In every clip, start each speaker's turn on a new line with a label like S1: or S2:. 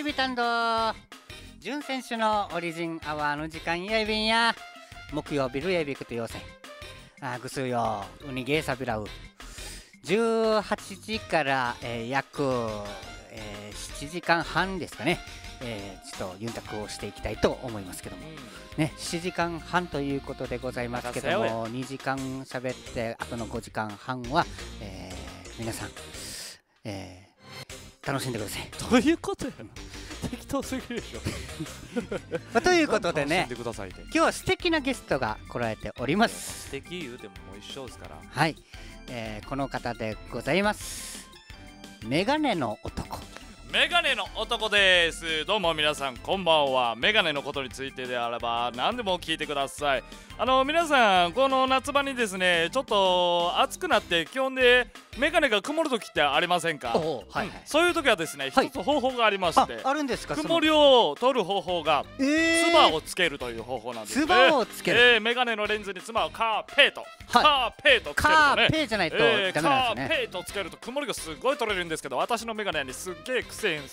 S1: いびたん選手のオリジンアワーの時間やいびんや木曜日ルやいびくと要請あぐすうようにげさびらう18時から、えー、約、えー、7時間半ですかね、えー、ちょっとユンタクをしていきたいと思いますけども、ね、7時間半ということでございますけども2時間喋ってあとの5時間半は、えー、皆さん、えー楽しんでくださいどういうことやな適当すぎるでしょ まあ、ということでね今日は素敵なゲストが来られております
S2: 素敵言うてももう一生ですからはい、
S1: えー、この方でございますメガネの男
S2: メガネの男ですどうも皆さんこんばんはメガネのことについてであれば何でも聞いてくださいあの皆さんこの夏場にですねちょっと暑くなって気温でメガネが曇る時ってありませんか、はいはいそういう時はですね一つ方法がありまして、はい、あるんですか曇りを取る方法がつば、えー、をつけるという方法なんですねをつける、えメガネのレンズにつばをカーペーと、カーペートつけるとねカーペーじゃないと、カーペーつけると曇りがすごい取れるんですけど私のメガネにすっげえくセンス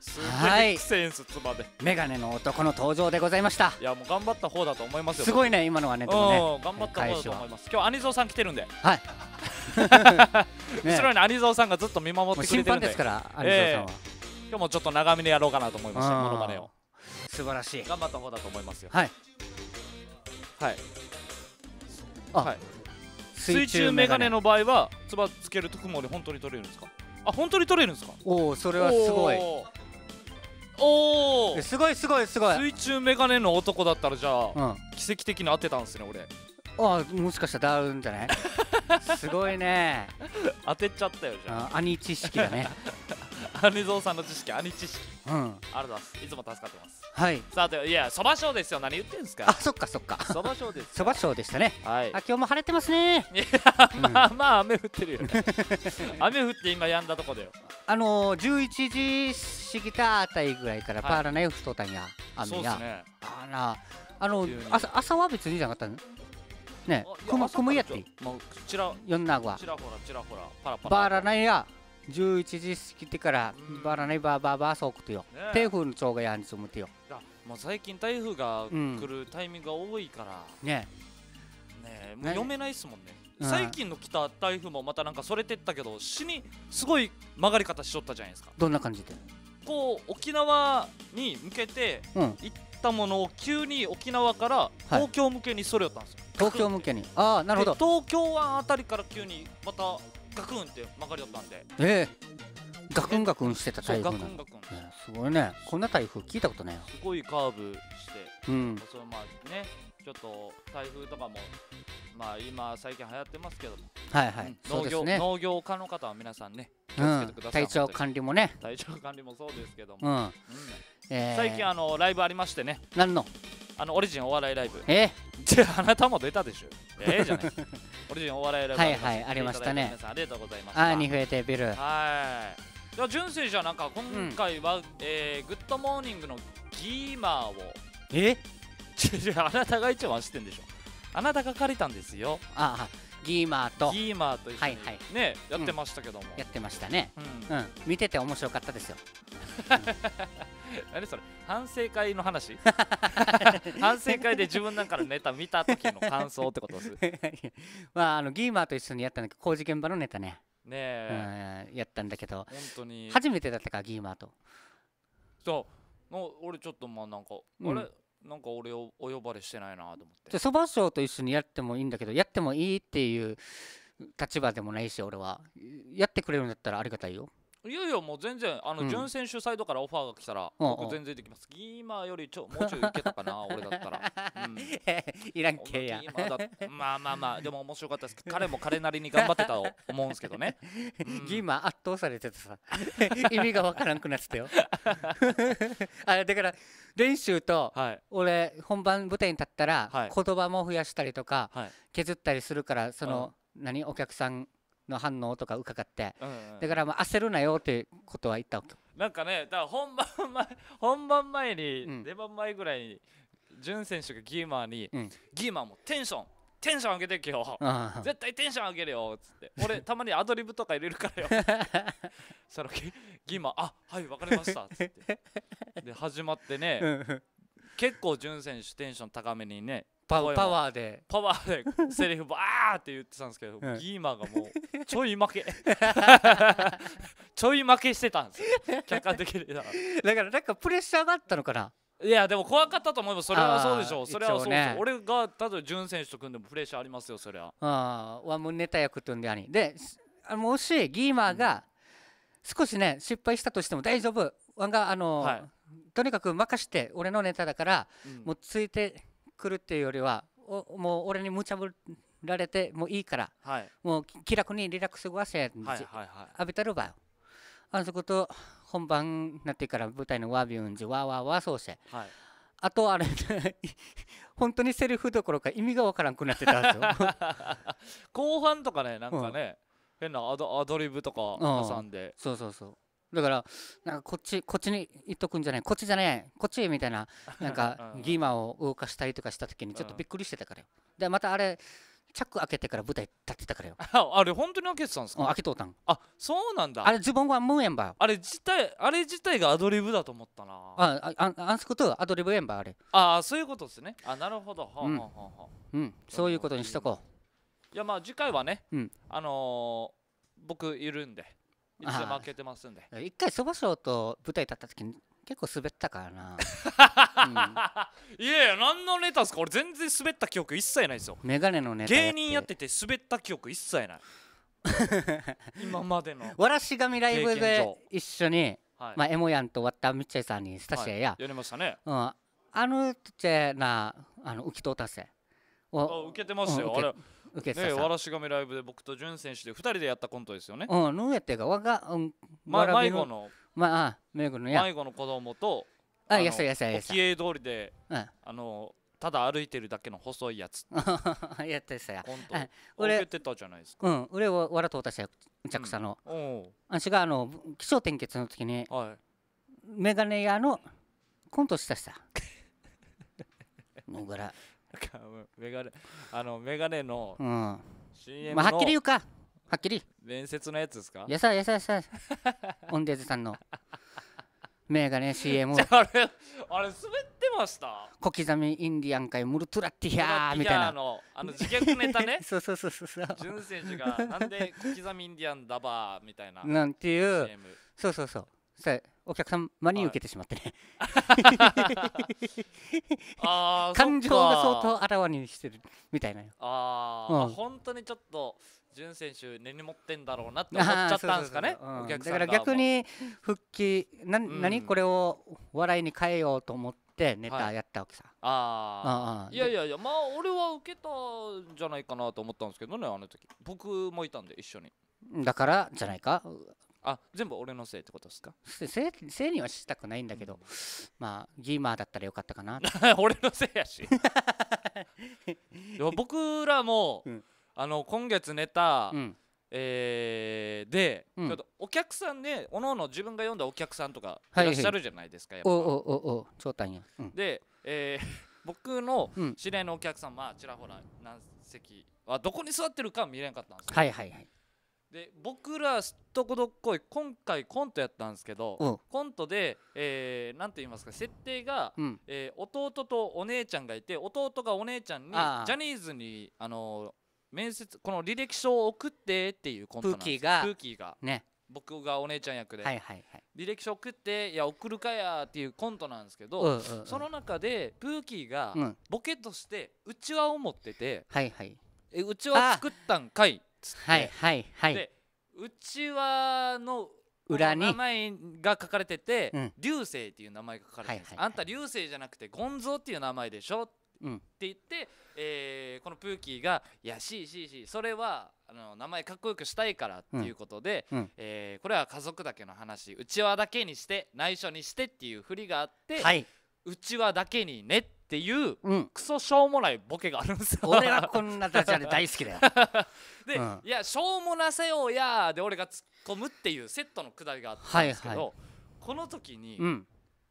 S1: すげえエ
S2: クセンスつまで、はい、
S1: メガネの男の登場でございました
S2: いやもう頑張った方だと思いますよすごいね今のはねでもね頑張った方だと思います今日アニゾーさん来てるんではいね、後ろにアニゾーさんがずっと見守ってくれてるんでですからアニゾーさんは、えー、今日もちょっと長めでやろうかなと思いましたモノマネを素晴らしい頑張った方だと思いますよはいはいはい水中メガネの場合はつばつけると雲で本当に取れるんですかあ本当に取れるんで
S1: すかおおそれはすごい
S2: おおすごいすごいすごい水中メガネの男だったらじゃあ、うん、奇跡的に当てたんですね俺
S1: あもしかしたらダウンじゃないすごいね 当てちゃったよじゃあ兄知識だね
S2: 姉蔵さんの知識兄知識うんありがとうございますいつも助かってますはいさていやそば賞ですよ何言ってんですかあそっかそっかそば賞です
S1: そば賞でしたねはいあ今日も晴れてますねい
S2: やまあまあ雨降ってるよね雨降って今止んだとこだよ
S1: あのー、11時過ぎたあたりぐらいからパーラナイフとたんや、はい、雨や、ね、あらあの朝朝は別にじゃなかったのね、くむやって。もうちら、よんなごちら
S2: ほら、ちらほら、パラパラ。ばラな
S1: いや。11時過ぎてからバラネバばバそバソクとよ、ね、台風の兆がやんつむてよ
S2: もう最近台風が来るタイミングが多いから、ねねもう読めないっすもんね、最近の来た台風もまたなんかそれてったけど死にすごい曲がり方しとったじゃないですかどんな感じでこう沖縄に向けて
S1: 行ったものを
S2: 急に沖縄から東京向けにそれよったんですよ、
S1: はい、東京向けにああなるほど東京
S2: 湾あたりから急にまたガクンって曲がりだったんで
S1: ええー、ガクンガクンしてた台風ガクンガクン、ね、すごいねこんな台風聞いたことないよす
S2: ごいカーブしてうんそのまあねちょっと台風とかもまあ今最近流行ってますけどもはいはい、うん、農業、ね、農業家の方は皆さんね気をつけてください、うん、体調管理もね体調管理もそうですけども、うん、うん、えー、最近あのライブありましてね何のあのオリジンお笑いライブえじゃあなたも出たでしょ ええー、じゃないオリジンお笑いライブはいはいありましたね皆さんありがとうございますたあに増えてビルはいじゃ純粋じゃなんか今回は、うん、えー、グッドモーニングのギーマーをえ違う違うあなたが一番知ってんでしょあなたが借りたんですよああギー
S1: マーとギーマー
S2: と一緒に、はいはい、ねやってましたけども、うん、やっ
S1: てましたね、うん、うん、見てて面白かったですよ
S2: 何それ反省会の話 反省会で自分なんかのネタ見た時の感想ってことです
S1: まああのギーマーと一緒にやったんだけど工事現場のネタねねやったんだけど本当に初めてだったかギーマーと
S2: そうの俺ちょっとまあなんか、うん、なんか俺をお呼ばれしてないなと思っ
S1: てそば賞と一緒にやってもいいんだけどやってもいいっていう立場でもないし俺はやってくれるんだったらありがたいよ
S2: いやいやもう全然あの純手サイドからオファーが来たら、僕全然できますギーマーよりちょもうちょいいけたかな俺だったら、うん、いらんけやまあまあまあでも面白かったですけど 彼
S1: も彼なりに頑張ってたと思うんですけどね、うん、ー圧倒されててさ 意味がわからんくなってたよあだから練習と、俺本番舞台に立ったら、言葉も増やしたりとか、削ったりするからその、何お客さんの反応とか伺って、だからまあ焦るなよってことは言ったわけ
S2: なんかねだから本番前 本番前に、出番前ぐらいに潤選手がギーマーに、ギーマーもテンションテンション上げてけよ絶対テンション上げるよっつって俺 たまにアドリブとか入れるからよ そしたギーマーあはい分かりましたっつってで始まってね、結構潤選手テンション高めにねパワーでパワーでセリフバーって言ってたんですけど、ギーマーがもうちょい負けちょい負けしてたんです
S1: よ客観的にだからなんかプレッシャーがあったのかな
S2: いやでも怖かったと思えばそれはそうでしょうそれはそう、ね、俺が例えば潤選手と組んでもプレッシャーありますよそりゃ
S1: ああもうネタ役とんでありでもしギーマーが少しね失敗したとしても大丈夫ワンがあの、はい、とにかく任して俺のネタだから、うん、もうついて来るっていうよりはおもう俺に無茶ぶられてもういいから、はい、もう気楽にリラックスごせ、はいはい、浴びたるばよあそこと本番になってから舞台のわびうんじわわわそうして、はい、あとあれ 本当にセリフどころか意味がわからんくなってたんですよ 後半とかねなんかね、
S2: うん、変なアドリブとか挟んで、うん、そうそうそう
S1: だからなんかこっちこっちに行っとくんじゃないこっちじゃないこっちみたいななんか ギーマを動かしたりとかした時にちょっとびっくりしてたからよでまたあれチャック開けてから舞台立ってたからよ
S2: あれ本当に開けてたんですか開けとったんあそうなんだあれ
S1: ズボンはムーエンバーあれ自
S2: 体あれ自体が
S1: アドリブだと思ったなあああんすことアドリブエンバーあれ
S2: ああそういうことですねあなるほどははは
S1: うん、そういうことにしとこ
S2: ういやまあ次回はね、うん、あのー、僕いるんで
S1: いつ負けてますんで一回そばうと舞台立った時に結構滑ったからな、
S2: うん、いやいや何のネタですか俺全然滑った記憶一切ないですよ
S1: メガネのネタ芸人やっ
S2: てて滑った記憶
S1: 一切ない 今までのわらしがみライブで一緒に、はい、まあ、エモヤンと終わったみっちゃいさんにスタシオや、はい、やりましたね、うん、あのちっちゃなあの浮きとたせ受けてますよ、うん、あれ受けてたさ、ね、わら
S2: しがめライブで僕と潤選手で2人でやったコントですよねう
S1: ん何やってかわが、うん、まあ、迷子のまあ迷子のや迷
S2: 子の子供とあやさやさやさ沖通りで、うん、あのただ歩いてるだけの細いやつ やってさやコント俺受けてたじゃ
S1: ないですかうん俺はわらとおたしやくさの、うん、あしがあの気象転結の時に、はい、メガネ屋のコントしたした。
S2: らメガネあのメガネの CM の、まあ、はっきり言うかは
S1: っきり伝説のやつですかやさやさやさ オンデーズさんのメガネ CM あれあれ滑
S2: ってました
S1: 小刻みインディアン界ムルトラティヒャーみたいなの
S2: あの自虐ネタね
S1: そうそうそうそうそう潤選手がなんで小刻
S2: みインディアンダバーみたいななんていう、CM、そう
S1: そうそうそうお客様に受けてしまってね、は い、感情が相当あらわにしてるみたいなあ、うん、あ
S2: 本当にちょっと潤選手根に持ってんだろうなって思っちゃったんですかねだから逆に
S1: 復帰な、うん、何これを笑いに変えようと思ってネタやったわけさ、はい、
S2: ああいやいやいやまあ俺は受けたんじゃないかなと思ったんですけどねあの時僕もいたんで一緒に
S1: だからじゃないか
S2: あ全部俺のせいってことですか
S1: せいにはしたくないんだけど、うん、まあギーマーだったらよかったかな 俺のせいやし僕らも、うん、あの今月寝
S2: た、うん、えー、で、ちょっとお客さんねおのおの自分が読んだお客さんとかいらっしゃるじゃないですか、はいはい、やっ
S1: ぱおおおおそうたんや、
S2: で、えー、僕の知り合いのお客さん、まあちらほら何席はどこに座ってるか見れなかったんで
S1: すよはいはいはい
S2: で僕らすっとこどっこい今回コントやったんですけど、うんコントで、えー、なんて言いますか設定が、うんえー弟とお姉ちゃんがいて弟がお姉ちゃんにジャニーズにあの面接この履歴書を送ってっていうコントなんですプーキーがーキーがね僕がお姉ちゃん役で、はいはいはい履歴書送っていや送るかやっていうコントなんですけど、うんうんうんその中でプーキーがボケとしてうちわを持っててはいはい「えうちわ作ったんかい」
S1: つってはいはいはいで
S2: うちわの裏に名前が書かれてて流星」っていう名前が書かれてるんです、はいはいはいあんた流星じゃなくてゴンゾーっていう名前でしょうんって言って、えーこのプーキーが「いやしいしいしいそれはあの名前かっこよくしたいから」っていうことで、うんうんえーこれは家族だけの話うちわだけにして内緒にしてっていうふりがあって、はいうちわだけにねっっていう、クソしょうもないボケがあるんですよ俺はこんなダジャレ大好きだよ で、うん、いやしょうもなせよやで俺が突っ込むっていうセットのくだりがあったんですけど、はいはい、この時に、うん、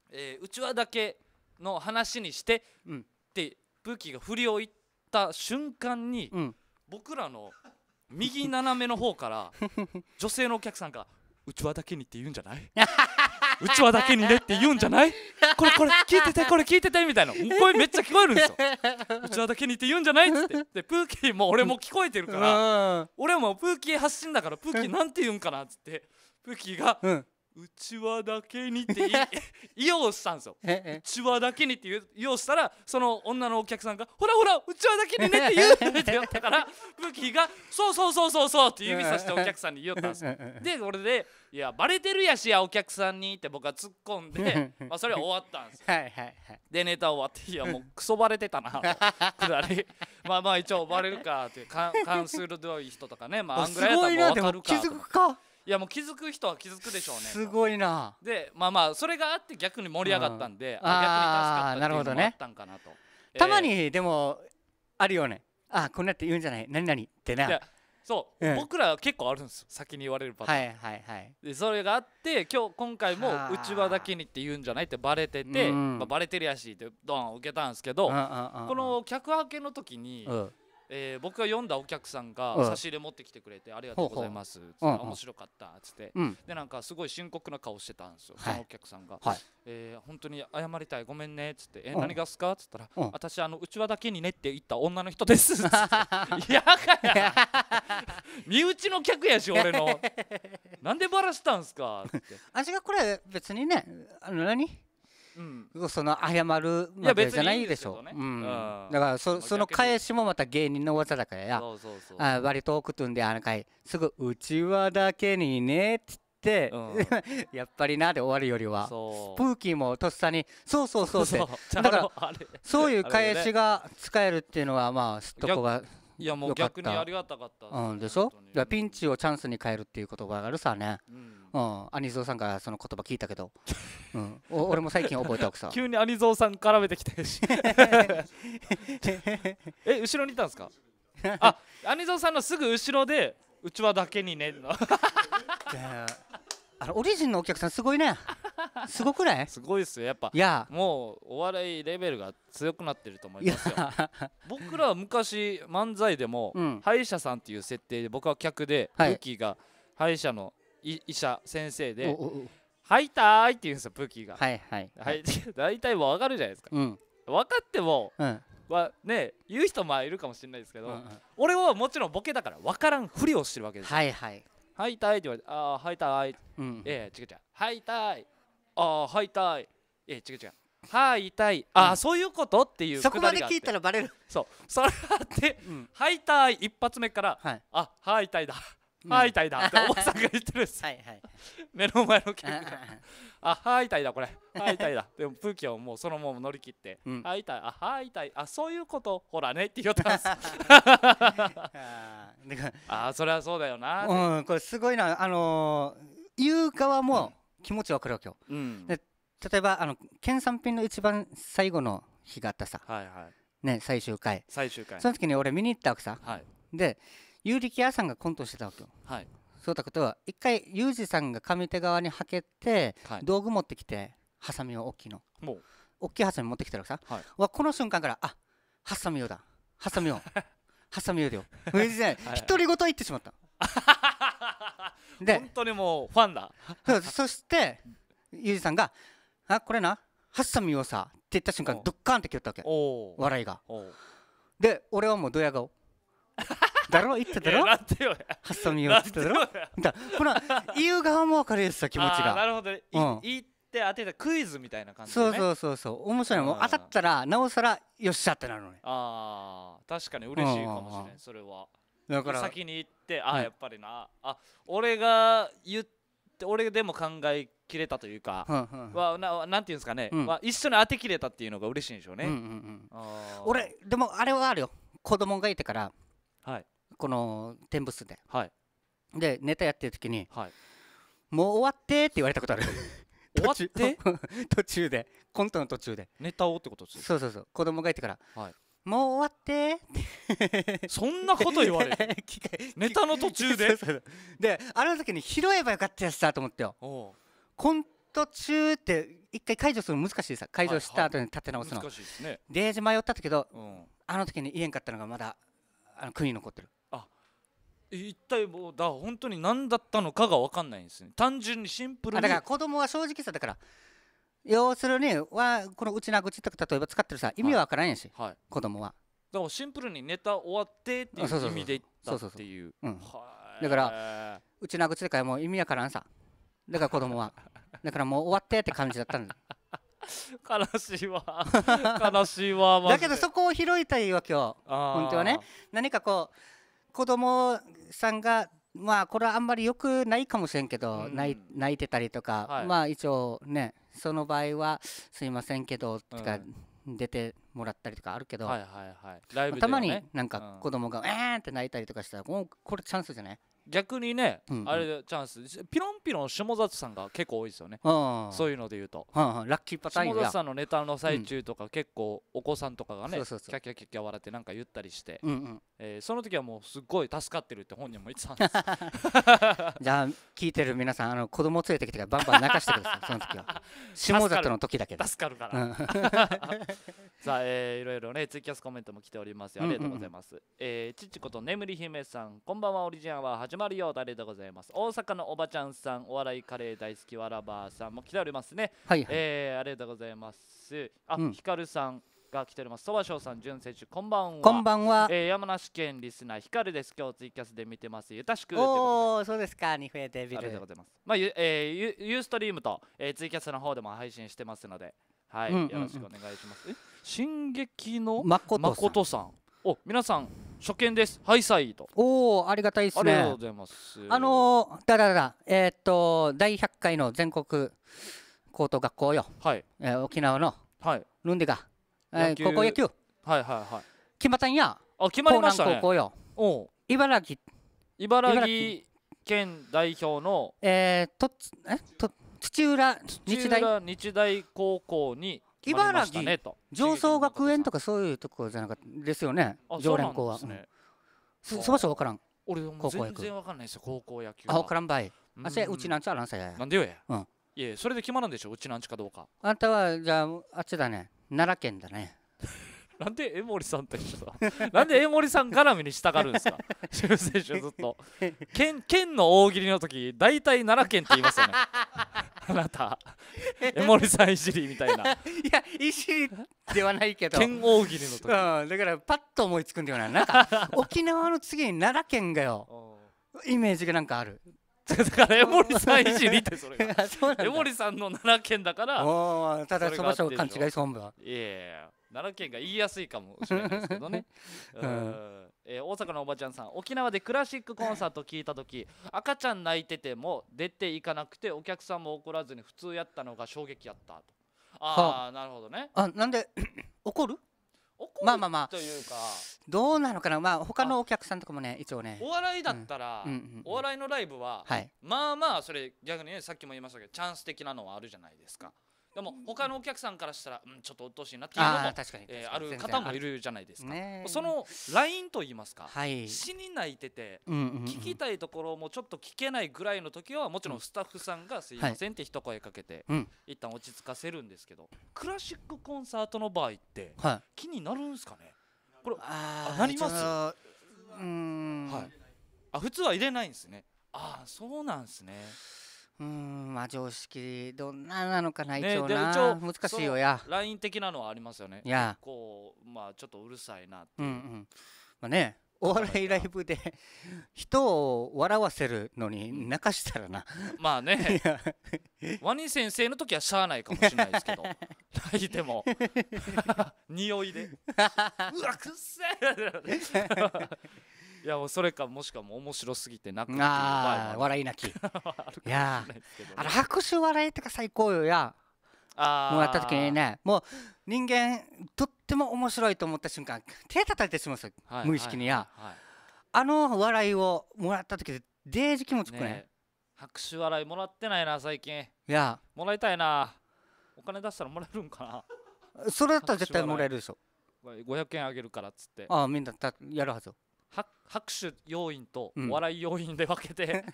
S2: えー、うちわだけの話にして、うん、ってブーキーが振りを言った瞬間に、うん、僕らの右斜めの方から 女性のお客さんが「うちわだけに」って言うんじゃない うちわだけにねって言うんじゃないこれこれ聞いててこれ聞いててみたいな声めっちゃ聞こえるんですようちわだけにって言うんじゃないっつってでプーキーも俺も聞こえてるか
S1: ら、
S2: 俺もプーキー発信だからプーキーなんて言うんかなっつってプーキーが、うんうちわだけにってい うしたんですよ。うちわだけにって言うしたらその女のお客さんが「ほらほらうちわだけにね」って言うって言ったから武器が「そうそうそうそうそう」って指さしてお客さんに言おったんですよ。でれで「いやバレてるやしやお客さんに」って僕は突っ込んで、まあ、それは終わったんですよ。はいはいでネタ終わって「いやもうクソバレてたな」くだりまあまあ一応バレるかっていうカンスーどい人とかね
S1: まああんぐらいやったら分かるか。
S2: 気づくかいやもう気づく人は気づくでしょうねす
S1: ごいな
S2: でまあまあそれがあって逆に盛り上がったんで、うん、あ逆に助かったっていうのもあったんかなと、ねえー、たま
S1: にでもあるよねあこんなって言うんじゃない何々ってな
S2: そう、うん、僕らは結構あるんです先に言われるパターンはいはいはいでそれがあって今日今回もうちわだけにって言うんじゃないってバレてて、うん、まあ、バレてるやしってドン受けたんですけど、うんうんうんうん、この客はけの時に、うんえー、僕が読んだお客さんが差し入れ持ってきてくれて、ありがとうございます面白かったっつって、でなんかすごい深刻な顔してたんですよ、そのお客さんが、はえ本当に謝りたいごめんねっつって「え何がすか?」っつったら「私あのうちわだけにね」って言った女の人です っっやかや身内の客やし俺のなんでバラしたんすかっ
S1: てあ がこれ別にねあの何その謝るまでじゃないでしょうだからその返しもまた芸人の技だからやあ割と奥とんであの回すぐ「うちわだけにね」っつって。やっぱりなで終わるよりはスプーキーもとっさにそうそうそうってだからそういう返しが使えるっていうのはまあすっとこがいやもう逆にありがたかったうん、でしょピンチをチャンスに変えるっていう言葉があるさね、うん、うん、アニゾーさんがその言葉聞いたけど、うん、お 俺も最近覚えたわけさ急
S2: にアニゾーさん絡めてきてるし
S1: え後ろにいたんですか あ
S2: アニゾーさんのすぐ後ろでうちわだけにね
S1: あのオリジンのお客さんすごいね すごくないすごいっすよやっぱいや
S2: もうお笑いレベルが強くなってると思いますよ 僕らは昔漫才でも、うん、歯医者さんっていう設定で僕は客で、はい、武器が歯医者の医者先生で「はいたーい」って言うんですよ武器がはいはい、はい、大体分かるじゃないですか、うん、分かっても、うんはね言う人もいるかもしれないですけど、うんうん、俺はもちろんボケだから分からんふりをしてるわけですはいはいはいたい」って言われて「ああはいたい」うん「ええ違ちゃん、はいたい」ああはいたい」ええ違ちゃん。はい痛いあ、うん、そういうことっていうそこまで聞いたらバレるそう それあって、うん、はい痛い一発目から、はい、あはい痛いだ、うん、はい痛いだっておばさんが言ってるんです、はいはい、目の前の客があはー痛いだこれはい 痛いだでもプーキはもうそのまま乗り切って、うん、あ痛いあはー痛いあそういうことほらねって言ったんです ああそれはそうだよなう
S1: んこれすごいなあのー、言う側も気持ちわかるわけよ、うん、で例えばあの県産品の一番最後の日があったさ、はいはい、ね最終回最終回その時に俺見に行ったわけさ、はい、で有力屋さんがコントしてたわけよ、はい、そうたことは一回ユージさんが上手側にはけて、はい、道具持ってきてハサミを大きいの大きいハサミ持ってきたらさ、はい、わこの瞬間からあハサミ用だハサミ用 ハサミ用だよユり、ジさ独り言言ってしまった で本当にもうファンだそしてユージさんが「あこれなハサミ用さ」って言った瞬間ドッカンって蹴ったわけ笑いがで俺はもうドヤ顔 だろ言ってたろなんてよハサミを言ってたろだこの言う側も分かるやつさ 気持ちがなるほど、
S2: 言って当てたクイズみたいな感じね、そうそうそうそう面白いもう当
S1: たったらなおさらよっしゃってなるの
S2: ねあ確かに嬉しいかもしれないそれはだから先に言ってあ、やっぱりなあ俺が言って俺でも考えきれたというか、はななんていうんですかね、は一緒に当てきれたっていうのが嬉しいんでしょうね、
S1: 俺でもあれはあるよ子供がいてから、はい、この天物で、はい、でネタやってる時に、はい、もう終わってって言われたことある 終わって 途中でコントの途中でネタをってことですそうそうそう子供がいてから、はい、もう終わって そんなこと言われるネタの途中でであの時に拾えばよかったやつだと思ってよコント中って一回解除するの難しいさ解除した後に立て直すの、はいはい、難しいですねで迷ったけど、うん、あの時に言えんかったのがまだあの国に残ってる一体もうだ本
S2: 当に何だった
S1: のかが分かんないんですね単純にシンプルにだから子供は正直さだから要するにはこのうちなぐちとか例えば使ってるさ意味は分からんやし、はい、子供はだからシン
S2: プルにネタ終わってっていう意味でいったっていう
S1: だからうちなぐちとかもう意味わからんさだから子供は だからもう終わってって感じだったんだ悲しいわ悲しいわだけどそこを拾いたいわけよ本当はね何かこう子供さんがまあこれはあんまりよくないかもしれんけど、うん、泣いてたりとか、はい、まあ一応ねその場合はすいませんけどとか、出てもらったりとかあるけど、たまになんか子供が「えー!」って泣いたりとかしたら、これチャンスじゃない
S2: 逆にね、うんうん、あれチャンスピロンピロン下里さんが結構多いですよね、そういうので言うと、うんうん、ラッキーパターン下里さんのネタの最中とか、結構お子さんとかがね、うん、キャキャキャキャ笑ってなんか言ったりして、うんうん、えー、その時はもうすっごい助かってるって本人も言ってたんで
S1: す じゃあ聞いてる皆さんあの子供連れてきてからバンバン泣かしてくださいその時は 下里の時だけ助かるから、うん、
S2: さあ、えー、いろいろねツイキャスコメントも来ておりますありがとうございます、うんうん、えー、ちちこと眠り姫さんこんばんはオリジンははじ始まるよだれでございます大阪のおばちゃんさんお笑いカレー大好きわらばさんも来ておりますねはい、はい、えー、ありがとうございますあ、ひかるさんが来ております。そばしょうさん、じゅん選手、こんばんは。こんばんは。えー、山梨県リスナー、ひかるです。今日ツイキャスで見てます。ゆたしく。お
S1: お、そうですか。に増えてビル。ありがとうございます。
S2: まあ、ゆ、えー、ゆ、ユーストリームと、えー、ツイキャスの方でも配信してますので。はい、うんうんうん、よろしくお願いします。
S1: 進撃
S2: の誠さん。さんお、皆さん、初見ですハイサイと
S1: おおありがたいですねありがとうございますあのー、だだだえー、っと第百回の全国高等学校よはい、えー、沖縄のはいルンデが、えー、高校野球はいはいはい決まったんやあ決まりましたね高校よお茨城
S2: 茨城県代表の
S1: えー、とえと土浦日大
S2: 日大高校に茨城、ね、上
S1: 層学園とかそういうとこじゃなかったですよね常連校はそ、もそば分からん俺も全然
S2: 分かんないですよ高校野球あ分からんばいあせうちなんちゃらんさやなんでよや、うん、いやそれで決まるんでしょうちなんちかどうか
S1: あんたはじゃああっちだね奈良県だねな
S2: んで江森さんと一緒だ なんで江森さん絡みにしたがるんですか谷選手ずっと県県の大喜利の時大体奈良県って言いますよね あなた
S1: 江森さんいじりみたいないやいじりではないけど県大喜利の時、うん、だからパッと思いつくんだよななんか沖縄の次に奈良県がよイメージがなんかあるだから江森さんいじりってそれが江森さんの奈良県だからただそばしょ勘違い損分いやいや
S2: 奈良県が言いやすいかもしれないですけどね、うんえー、大阪のおばちゃんさん沖縄でクラシックコンサート聞いた時赤ちゃん泣いてても出ていかなくてお客さんも怒らずに普通やったのが衝撃やったとああなるほどね
S1: あなんで 怒るまあまあまあというかどうなのかなまあ他のお客さんとかもね一応ねお
S2: 笑いだったら、お笑いのライブは、まあまあそれ逆にねさっきも言いましたけどチャンス的なのはあるじゃないですかでも他のお客さんからしたら、うん、ちょっと鬱としいなっていうのもあえー、ある方もいるじゃないですか、そのラインといいますか、はい、死に泣いてて、聞きたいところもちょっと聞けないぐらいの時はもちろんスタッフさんが「すいません」って一声かけて、はい、一旦落ち着かせるんですけどクラシックコンサートの場合って気になるんですかね、こ
S1: れあなりますう
S2: ん、はい、
S1: あ普通は入れないんですねああそうなんですねうんまあ常識どんななのかな、一応な一応難しいよや
S2: ライン的なのはありますよねやこうまあちょっとうるさいなってうんうん、
S1: まあねお笑いライブで人を笑わせるのに泣かしたらな、うん、まあね
S2: ワニ先生の時はしゃあないかもしれないですけど泣いても 匂いでうわくっせえいやそれかもしくはも面白すぎ
S1: て泣くああ笑い泣き いやあの拍手笑いとか最高よやあもらった時にねもう人間とっても面白いと思った瞬間手叩いてしまうすはい、無意識にや、はいはい、あの笑いをもらった時でデージ気持ちくねね
S2: 拍手笑いもらってないな最近いやもらいたいなお金出したらもらえるんかなそれだったら絶対もらえるでしょ500円あげるからっつってああみんな
S1: たやるはずよ
S2: 拍手要因とお笑い要因で分けて、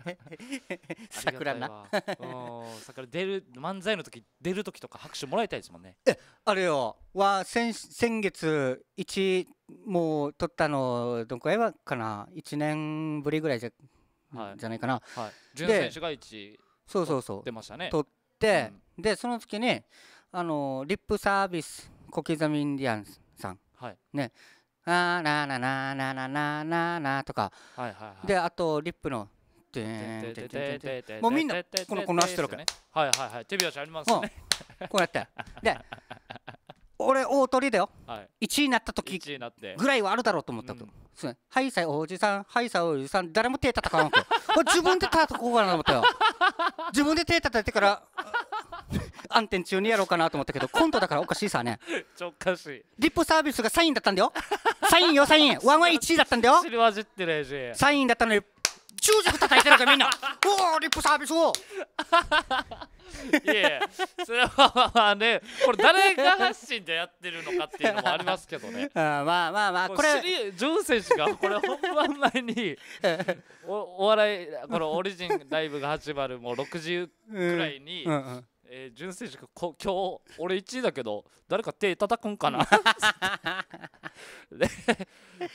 S2: 桜な桜出る漫才の時出る時とか拍手もらいたいですもんねえ
S1: あれよは先先月1もう取ったのどんくらいかな1年ぶりぐらいじゃ,、はい、じゃないかな、はい、純選手
S2: が1そうそうそう出ましたね取
S1: って、うん、でその時にあのリップサービス小刻みインディアンさん、はい、ねあーななななななななとか、はいはいはい、であとリップのもうみんなこのこのしてるわけ、ね、はいはいはい手拍子ありますね、うこうやってで俺大鳥だよ、一1位になった時ぐらいはあるだろうと思ったと、うん、はいさいおじさんはいさいおじさん誰も手叩かんわ自分で叩こうかなと思ったよ自分で手叩いてから暗転中にやろうかなと思ったけど今度だからおかしいさね
S2: ちょおかしい
S1: リップサービスがサインだったんだよサインよサインワンワン1位だったんだよ知りわじってるしサインだったのに中弱叩いてるからみんな おおリップサービスを
S2: いやいそれはまあねこれ誰が発信でやってるのかっていうのもありま
S1: すけどねあ まあまあまあこれジョン選手
S2: がこれ本番前に おお笑いこのオリジンライブが始まるもう6時
S1: くらいに、うんうんうん
S2: えー、純正塾こ今日俺1位だけど誰か手叩くんかな で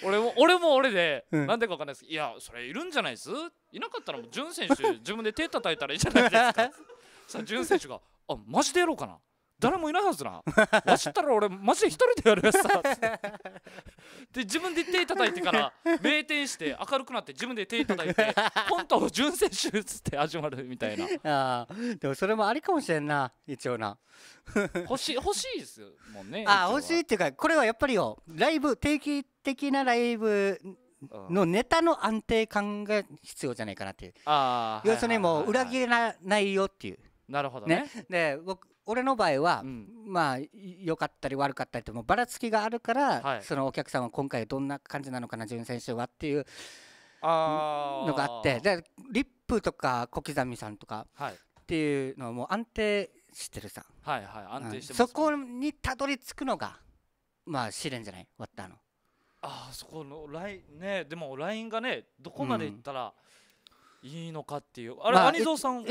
S2: 俺も俺も俺で、うん、なんでか分かんないですいやそれいるんじゃないですいなかったらもう純選手自分で手叩いたらいいじゃないですか さあ純選手が「あマジでやろうかな誰もいないはずなわしったら俺マジで一人でやるやつさで自分で手叩いてから名店して明るくなって自分で手叩いてポンと、
S1: 純正手術って始まるみたいなあでもそれもありかもしれんな一応な
S2: 欲しい欲しいですもんねあ欲しい
S1: っていうかこれはやっぱりよライブ定期的なライブのネタの安定感が必要じゃないかなっていう
S2: 要するにもう裏切
S1: らないよっていう
S2: なるほどね
S1: ねで僕俺の場合は、うん、まあ良かったり悪かったりともばらつきがあるから、はい、そのお客さんは今回どんな感じなのかな準選手はっていうの
S2: があってで
S1: リップとか小刻みさんとかっていうのはもう安定してるさ、
S2: はいはい安定して、そ
S1: こにたどり着くのがまあ試練じゃない終わったの。
S2: あそこのラインねでもラインがねどこまでいったらいいのかっていう、うん、あれ、まあ、アニゾーさん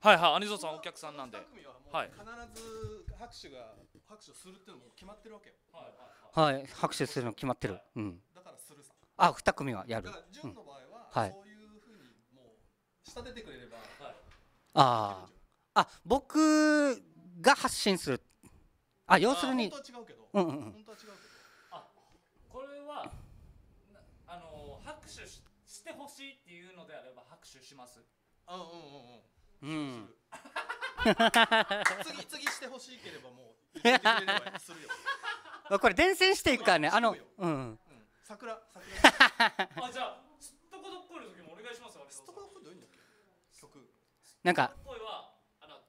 S2: はいはいアニゾさんお客さんなんではい
S1: 必ず拍手が拍手するっていうのも決まってるわけよはい、はい、拍手するの決まってる、うんだからするさあ二組はやるだから純の場合は、そういうふうにもう下出てくれれば、はい、あああ僕が発信するあ要するに本当は違うけど、うんうん、本
S2: 当は違うけどあこれはあの拍手ししてほしいっていうのであれば拍手しますうんうんうんうん
S1: うん 次次してほしいければもうれれするよこれ伝染していくからねあのうん、うん、桜桜 あじゃあ
S2: すっとこどっこいの時もお願いしますすっとこどっこいどういうんだっけ曲なんか声はあの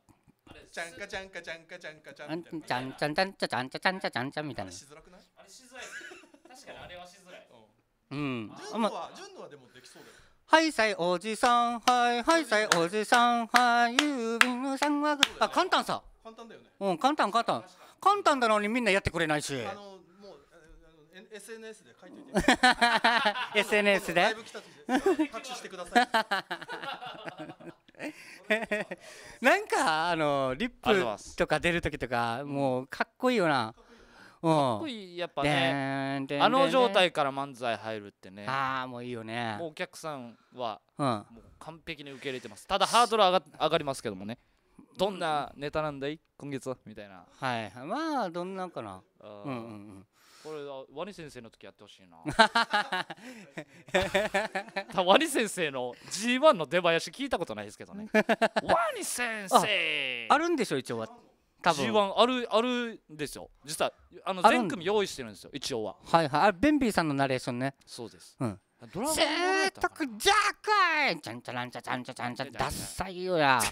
S1: あれちゃんかちゃんかちゃんかちゃんかちゃんちゃんちゃんちゃんちゃんちゃんちゃちゃんちゃんみたいなし
S2: づらくないあれしづらい確かにあれはしづらい
S1: うん純のは純度はでもできそうだよはいさいおじさんはいはいさいおじさんはい郵便の三枠あ簡単さ簡単だよねうん簡単簡単簡単なのにみんなやってくれないしあのもうあの SNS で書いといて SNS でラ拍手してください なんかあのリップとか出る時とかもうかっこいいよな。かっこいいやっぱねあの状態
S2: から漫才入るってねああもういいよねもうお客さんはもう完璧に受け入れてますただハードル上が上がりますけどもねどんなネタなんだい今月はみたいなはいまあどんなんかなうんうんうんこれワニ先生の時やってほしいなワニ先生の G1 の出囃子聞いたことないですけどね ワニ先生あ
S1: るんでしょ一応多分
S2: G1 あるあるんですよ実はあの全組用意してるんですよ一応は
S1: はいはいあベンビーさんのナレーションねそうですうん
S2: ドラゴン聖徳ジャークちゃんちゃらんちゃちゃんちゃちゃんちゃダッサいよや、あ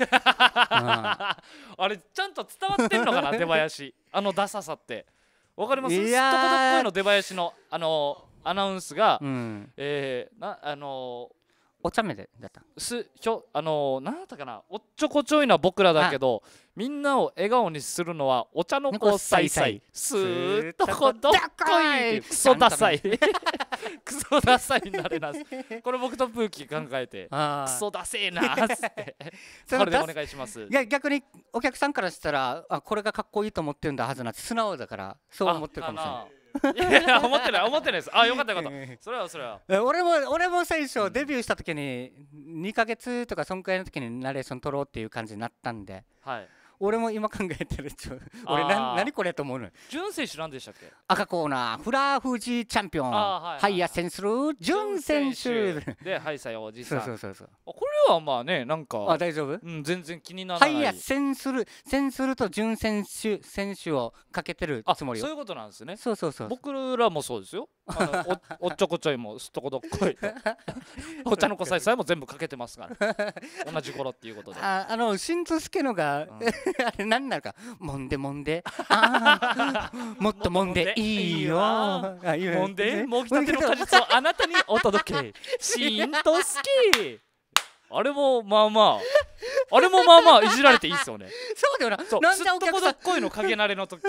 S2: れちゃんと伝わってんのかな出囃子あのダサさってわかりますいやーっとこどっこいの出囃子のあのアナウンスが、うん、えー、なあの
S1: お茶目でだった
S2: すひょあのー、なんだったかなおっ
S1: ちょこちょいな僕
S2: らだけどみんなを笑顔にするのはお茶の子さいさいすーっとこどっこいクソダサいクソダサいになれなすこれ僕とプーキー考えてクソダセーなーってこれ でお願いしますいや
S1: 逆にお客さんからしたらあこれがかっこいいと思ってるんだはずなて素直だからそう思ってるかもしれない。
S2: いや思ってない思ってないですあよかったよかった それはそれは
S1: 俺も俺も最初デビューした時に2か月とかそんくらいの時にナレーション取ろうっていう感じになったんではい俺も今考えてるちょ俺な何これと思うの純
S2: 選手なんでしたっ
S1: け赤コーナーフラフジチャンピオンハイヤーセンスル純選手
S2: でハイサイおじさんそうそうそうこれはまあねなんかあ大丈夫、うん、全然気にならないハイヤーセ
S1: ンスルセンスルと純選手選手をかけてるつもりそういうことなんですねそうそうそう僕
S2: らもそうですよ
S1: お おっちょこちょいもすっとこどっこいと お茶の子さえさえも全部かけてますから同じ頃っていうことでああのしんとすけのが、うん あれ何なのかもんでもんで あもっともんでいいよもんでもぎたての果実をあなたにお届け
S2: しん とすきあれもまあまああれもまあまあいじられていいっすよねそうだよなそうなんじっお客こさんっこいの影慣れの時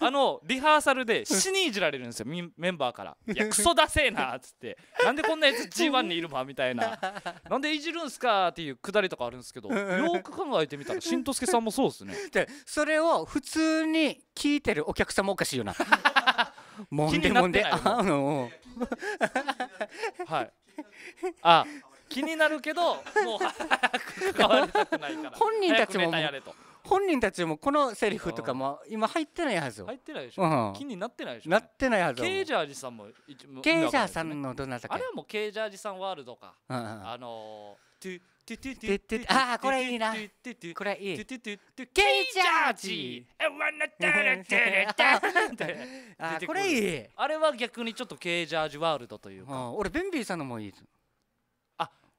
S2: あのリハーサルで死にいじられるんですよみメンバーから「いやクソだせえな」っつって「なんでこんなやつ G1 にいるわ」みたいな「なんでいじるんすか」っていうくだりとかあるんですけどよく考えてみたらしんとす
S1: けさんもそうですね でそれを普通に聞いてるお客さんもおかしいよな
S2: もんてでもっんてであ
S1: はいあ
S2: 気になるけど もう早く関わりたくないから本人たちも
S1: 本人たちもこのセリフとかも今入ってないはずよ入ってないでしょ、うん、気に
S2: なってないでしょ、なってないはずケージャージさんもケージャージさんのどなたかあれはもうケージャージさんワールドか、うんうん、あのー
S1: ああこれいいなこれいいケイジャージ
S2: あこれいいあれは逆にちょっとケイジャージワールドという
S1: か俺ベンビーさんのもいいです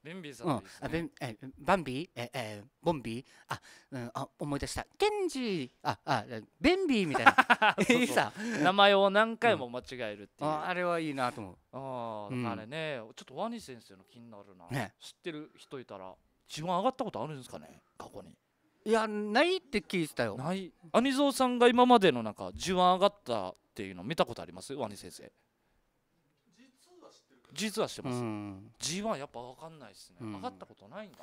S1: ベンビーさん、ね、うん、あえバンビーええボンビーあ,、うん、あ思い出したケンジーああベンビーみたいな いいさ名前を何
S2: 回も間違えるっていう、うん、ああれはいいなと思うあ,、うん、あれねちょっとワニ先生の気になるな、ね、知ってる人いたら自分上がったことあるんですかね過去にいやないって聞いてたよないアニゾウさんが今までの中自分上がったっていうの見たことありますワニ先生実はしてます、うん、G1 やっぱ分かんないですね、うん、上がったことないんだ、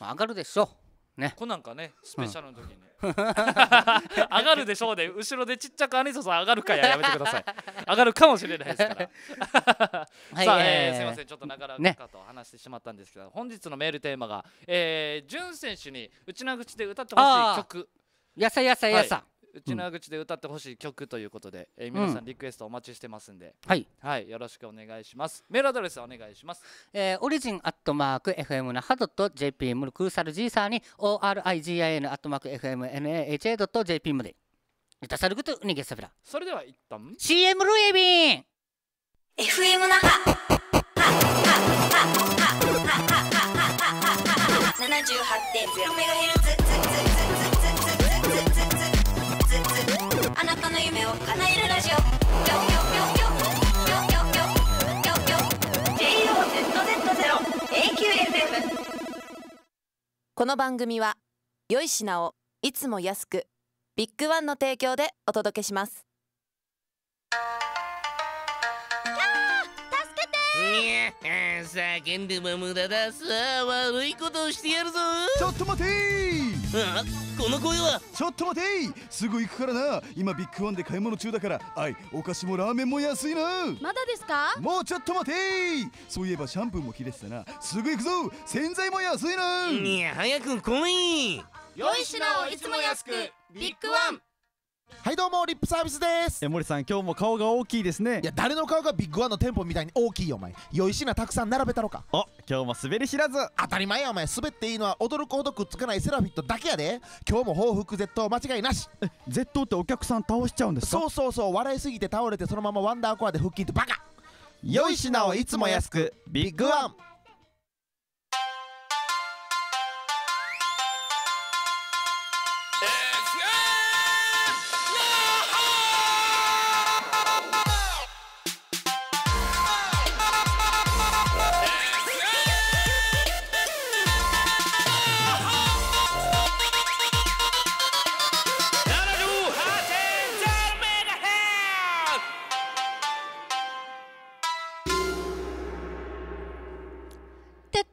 S2: まあ、上がるでしょうね、こなんかねスペシャルの時に、うん、上がるでしょうで後ろでちっちゃくアニソさん上がるかややめてください 上がるかもしれないですから さあ、えー、すいませんちょっとなかなかと話してしまったんですけど、ね、本日のメールテーマが、えー、ジュン選手に内な口で歌ってほしい曲やさやさやさ、はい内縄口で歌ってほしい曲ということで、えー、皆さんリクエストお待ちしてますんで、うん、はい、はい、よろしくお願いしますメールアドレスお願いします、えー、
S1: オリジンアットマーク FM なハドット JP ムルクーサルジーサーに ORIGIN アットマーク FMNAHA ドット JP までいさることにゲげさびら
S2: それでは一旦
S1: CM ルエビン FM なは78.0メガヘ
S2: の夢を叶えるラジオこの番組は良い品をいつも安くビッグワンの提供でお届けします。にゃ叫んでも無駄ださあ悪いことをしてやるぞちょっと待てあこの声はちょっと待てすぐ行くからな今ビッグワンで買い物中だからあいお菓子もラーメンも安いな
S1: まだですか
S2: もうちょっと待てそういえばシャンプーも切れてたなすぐ行くぞ洗剤も安いないや早く来いよい品をいつも安くビッグワンはいどうもリップサービスですえ森さん今日も顔が大きいですねいや誰の顔がビッグワンの店舗みたいに大きいよお前良い品たくさん並べたのかお今日も滑り知らず当たり前やお前滑っていいのは驚くほどくっつかないセラフィットだけやで今日も報復 Z 間違いなし Z ってお客さん倒しちゃうんですかそうそうそう笑いすぎて倒れてそのままワンダーコアで腹筋ってバカ良い品なをいつも安くビッグワン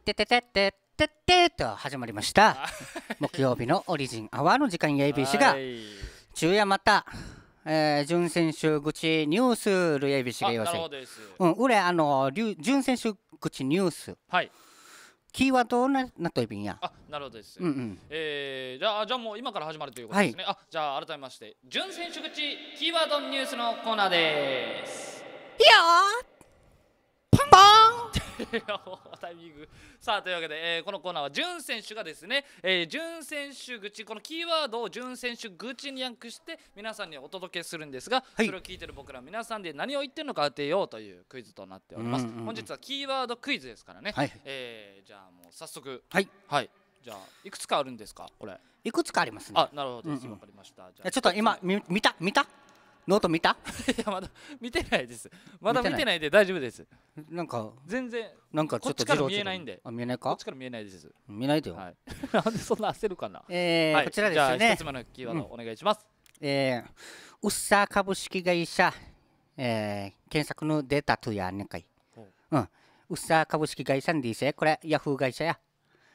S1: ててててててと始まりました木曜日のオリジンアワーの時間や ABC が昼夜また、えー、準選手口ニュースル ABC が言わせうんれ、あの準選手口ニュースはいキーワードななといびんや。あ、なるほどです。うんうん、
S2: ええー、じゃあじゃあもう今から始まるということですね。はい、あ、じゃあ改めまして準選手口キーワードニュースのコーナーです。いいよ。タイミングさあというわけで、えー、このコーナーは潤選手がですね、えー、潤選手口このキーワードを潤選手口に訳して皆さんにお届けするんですが、はい、それを聞いてる僕ら皆さんで何を言ってるのか当てようというクイズとなっております、うんうん、本日はキーワードクイズですからね、はい、えー、じゃあもう早速はい、はい、じゃあいくつかあるんですかこれ
S1: いくつかありますねあなるほどわ、うんうん、かりましたじゃあちょっと今見た見たノート見た いやまだ見てないですまだ見てないで大丈夫ですなんか全然なんかちょっとこっちから見えないんであ見えないかこっちから見えないです見ないでよ、はい、なんでそんな焦るかなえー、はい、こちらですねじゃあ1つ目のキーワードお願いします、うん、えー、ウッサー株式会社、えー、検索のデータとやねんかいうんウッサー株式会社にでいいせこれヤフー会社や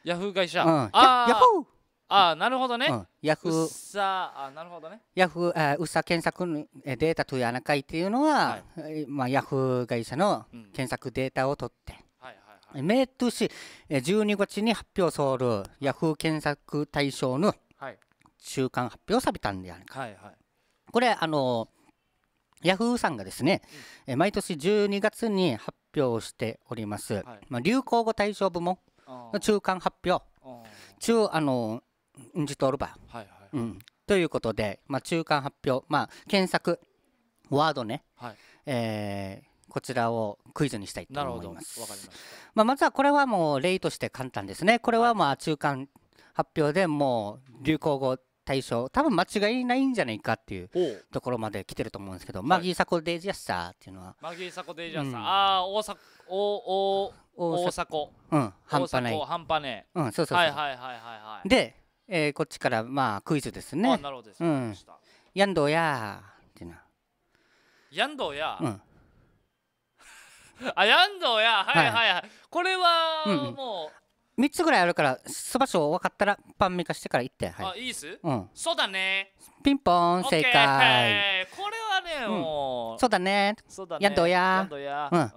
S2: ヤフー会社、うん、あヤフーあなるほどね、ヤフーさあなるほどね
S1: ヤフーあうッサ検索データという穴会っていうのは、はい、まあ、ヤフー会社の検索データを取って、うん、はいトゥはい、毎年12月に発表されるヤフー検索対象の中間発表さびたんであるか、
S2: はいはい、
S1: これあのヤフーさんがですね、うん、毎年12月に発表しております、はい、まあ、流行語大賞部門の中間発表中あのんじとおるば、はいはいうん、ということで、まあ、中間発表、まあ、検索ワードね、はいえー、こちらをクイズにしたいと思います。なるほどわかりました、まあ、まずはこれはもう例として簡単ですねこれはまあ中間発表でもう流行語対象多分間違いないんじゃないかっていうところまで来てると思うんですけど、マギー・サコ・デイジャッサーっていうのはマ
S2: ギー・サコ・デイジャッサー、うん、ああ大阪大阪大阪うん半端ない半端ねうんそうそうそうはいはいはいはいはいで
S1: えー、こっちからまあクイズですね。なるほどです。うん。ヤンドーってな。ヤンドー。うん。
S2: あヤンドーはいはいはい。これはも
S1: う三、つぐらいあるからそばしょう分かったらパンミカしてから行って。はい、あいいっす？うん。そうだね。ピンポン正解。これはねもう、そうだね。そうだね。ヤンドー。ヤンドうん。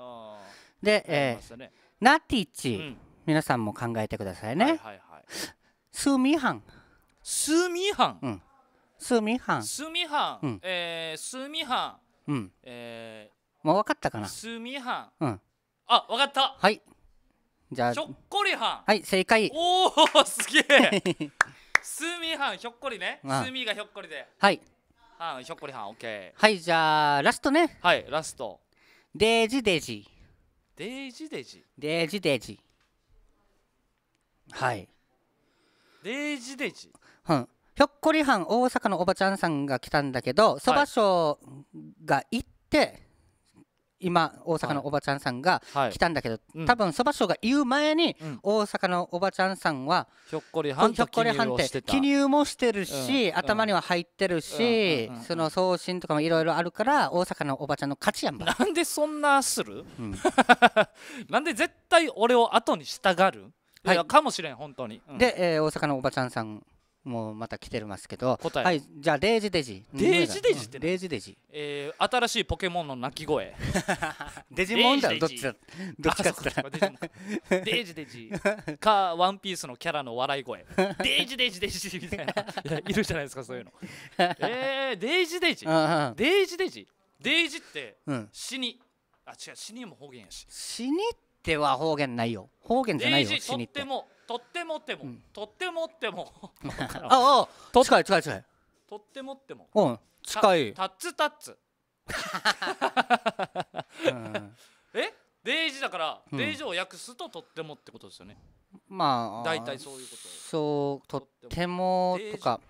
S1: で、えー、ナティッチ、皆さんも考えてくださいね。はいはいはい。スミハンスミハン、ん、スミハンスミハン、うん、
S2: えー、スミハ
S1: ン、うん、ええ。もう分かったかなスミハン、うん、
S2: あ分かった
S1: はいじゃあひょっこ
S2: りはんはい正解おおすげえスミハンひょっこりね、うん、スミがひょっこりではいはんひょっこりはんオッケー
S1: はいじゃあラストね
S2: はいラスト
S1: デージデージ
S2: デージデージ
S1: デージデージはい
S2: デイジデイジ
S1: うんひょっこりはん大阪のおばちゃんさんが来たんだけどそば賞が行って、今大阪のおばちゃんさんが来たんだけど、はいはいん、多分そば賞が言う前に、うん、大阪のおばちゃんさんはひょっこりはんりはんって記入もしてるし、うん、頭には入ってるし、その送信とかもいろいろあるから大阪のおばちゃんの勝ちやんば
S2: なんでそんなする、なんで絶対俺を後にしたがるはいやかもしれん本当に、うん、で、
S1: えー、大阪のおばちゃんさんもうまた来てますけど答えはいじゃあデージデジデージデジってデージデジ
S2: えー、新しいポケモンの鳴き声 デジモンだろどっちだどっちかっったらデージデジかワンピースのキャラの笑い声 デージデジデジみたいないるじゃないですかそう
S1: いうの え
S2: ー、デージデジ
S1: デージデジ
S2: デージって、うん、死にあ違う死にも方言やし
S1: 死にってては方言ないよ方言じゃないよ死にって
S2: もとってもっても、とってもってもああ
S1: 近い近い近いとってもってもうん近いタッ
S2: ツタッツう えデイジだから、うん、デイジを訳すととってもってことですよねまあ大体そういうこと
S1: そうとってもとか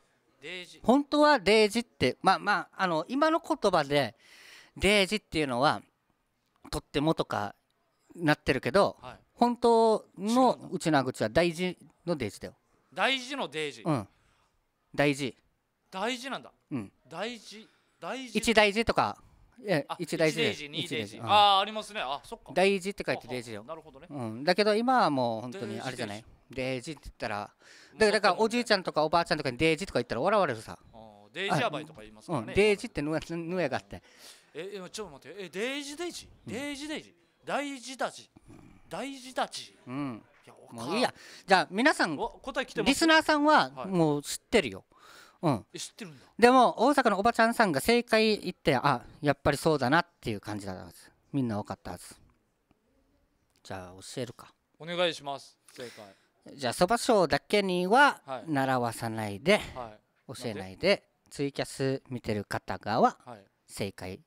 S1: 本当はデイジってまあまああの今の言葉でデイジっていうのはとってもとかなってるけど、はい、本当のうちの口は大事のデージだよ
S2: 大事のデージ、うん、大事大事なんだ、うん、大事大事
S1: 一大事とか一大事二大事、うん、あ
S2: ありますねあそっか大
S1: 事って書いてデージよなるほどね、うん、だけど今はもう本当にあれじゃないデージって言ったらだからおじいちゃんとかおばあちゃんとかにデージとか言ったら笑われるさデージアバイとか言いますからね、うん、デージってぬやがあって
S2: えちょっと待ってえデージデージデージデージ、うん大事だし大事だし、
S1: うん、いやもういいやじゃあ皆さん
S2: 答え来てリスナーさんは
S1: もう知ってるよ、はい、うん、知ってるんだでも大阪のおばちゃんさんが正解言ってあやっぱりそうだなっていう感じだったはずみんな分かったはずじゃあ教えるか
S2: お願いします正解じゃあそ
S1: ば賞だけには習わさないで、はい、教えないでツイキャス見てる方がは正解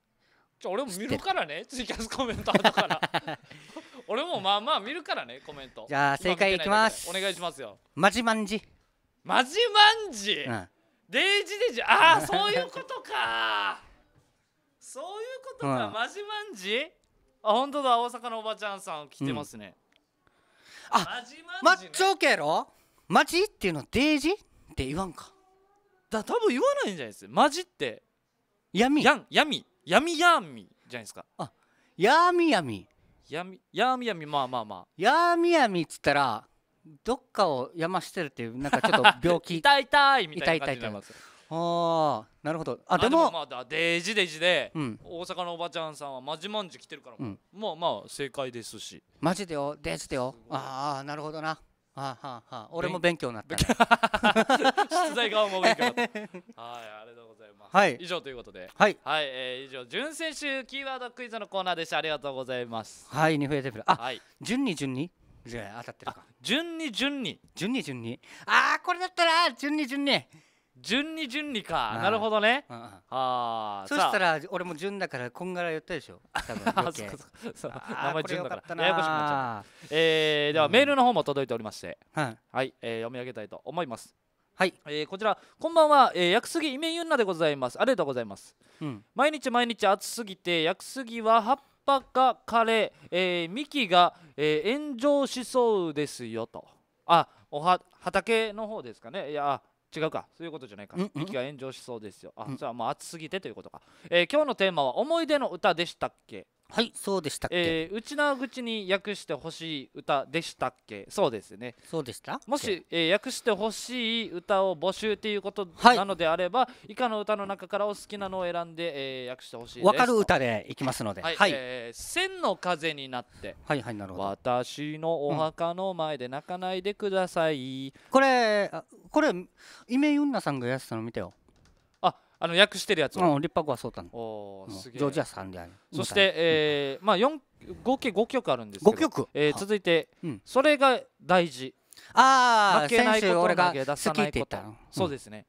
S1: ちょ俺も見るからねツイキャスコメント後から
S2: 俺もまあまあ見るからねコメントじゃあ正解いきますお願いしますよ
S1: まじまんじまじ
S2: まんじ、うん、デイジデイジああそういうことかそういうことか、うん、まじまんじあ本当だ大阪のおばちゃんさん来てますね、うん、あま
S1: じまんじ、ね、マッチョーケロマジっていうのデイジって言わんか
S2: だ多分言わないんじゃないですマジって闇闇闇闇じゃないですかあ
S1: 闇闇
S2: 闇闇闇まあまあまあ
S1: 闇闇っつったらどっかを山してるっていうなんかちょっと 病気痛い痛いみたいな感じになりますああなるほどあでもま
S2: だデジデジで、うん、大阪のおばちゃんさんはまじまんじ来てるから、うん、まあまあ正解ですし
S1: マジでよデジでよああなるほどなあはあはあ、俺も勉強になった、ね、出題側も勉強はいありがとうございます、はい、以上ということではい、
S2: はいえー、以上準選手キーワードクイズのコーナーでしたありがとうございます
S1: はいニフエテプルあ、はい、順に順にじゃあ当たってるか順に順に順に順にああこれだったら順に順に順に順にか、なるほどね、うあそしたら俺も順だからこんがら言ったでしょ う名前順だからややこしくなっちゃう、えでは、メ
S2: ールの方も届いておりまして、はい、え読み上げたいと思いますはい、えー、こちらこんばんは、えー、薬杉イメユンナでございますありがとうございます、うん、毎日毎日暑すぎて薬杉は葉っぱか枯れ、えー、幹が、えー、炎上しそうですよとあおは畑の方ですかねいや違うかそういうことじゃないか息が炎上しそうですよあそれはもう暑すぎてということか、えー、今日のテーマは「思い出の歌」でしたっけはいそうでしたっけ、えー、内縄口に訳してほしい歌でしたっ
S1: けそうですねそうでした
S2: もし、えー、訳してほしい歌を募集ということなのであれば、はい、以下の歌の中からお好きなのを選んで、えー、訳してほしいです分かる歌でいき
S1: ますのではい、はい、
S2: えー、千の風になってはいはいなるほど私のお墓の前で泣かないでください、うん、
S1: これこれイメユンナさんがやってたの見てよあの訳してるやつを、うん、立派はそうたのおすげえジョージアであそして、
S2: えーまあ、四合計5曲あるんですけど曲、えー、続いて、うん、それが大事ああ負けないこと俺が好きって言たそうですね、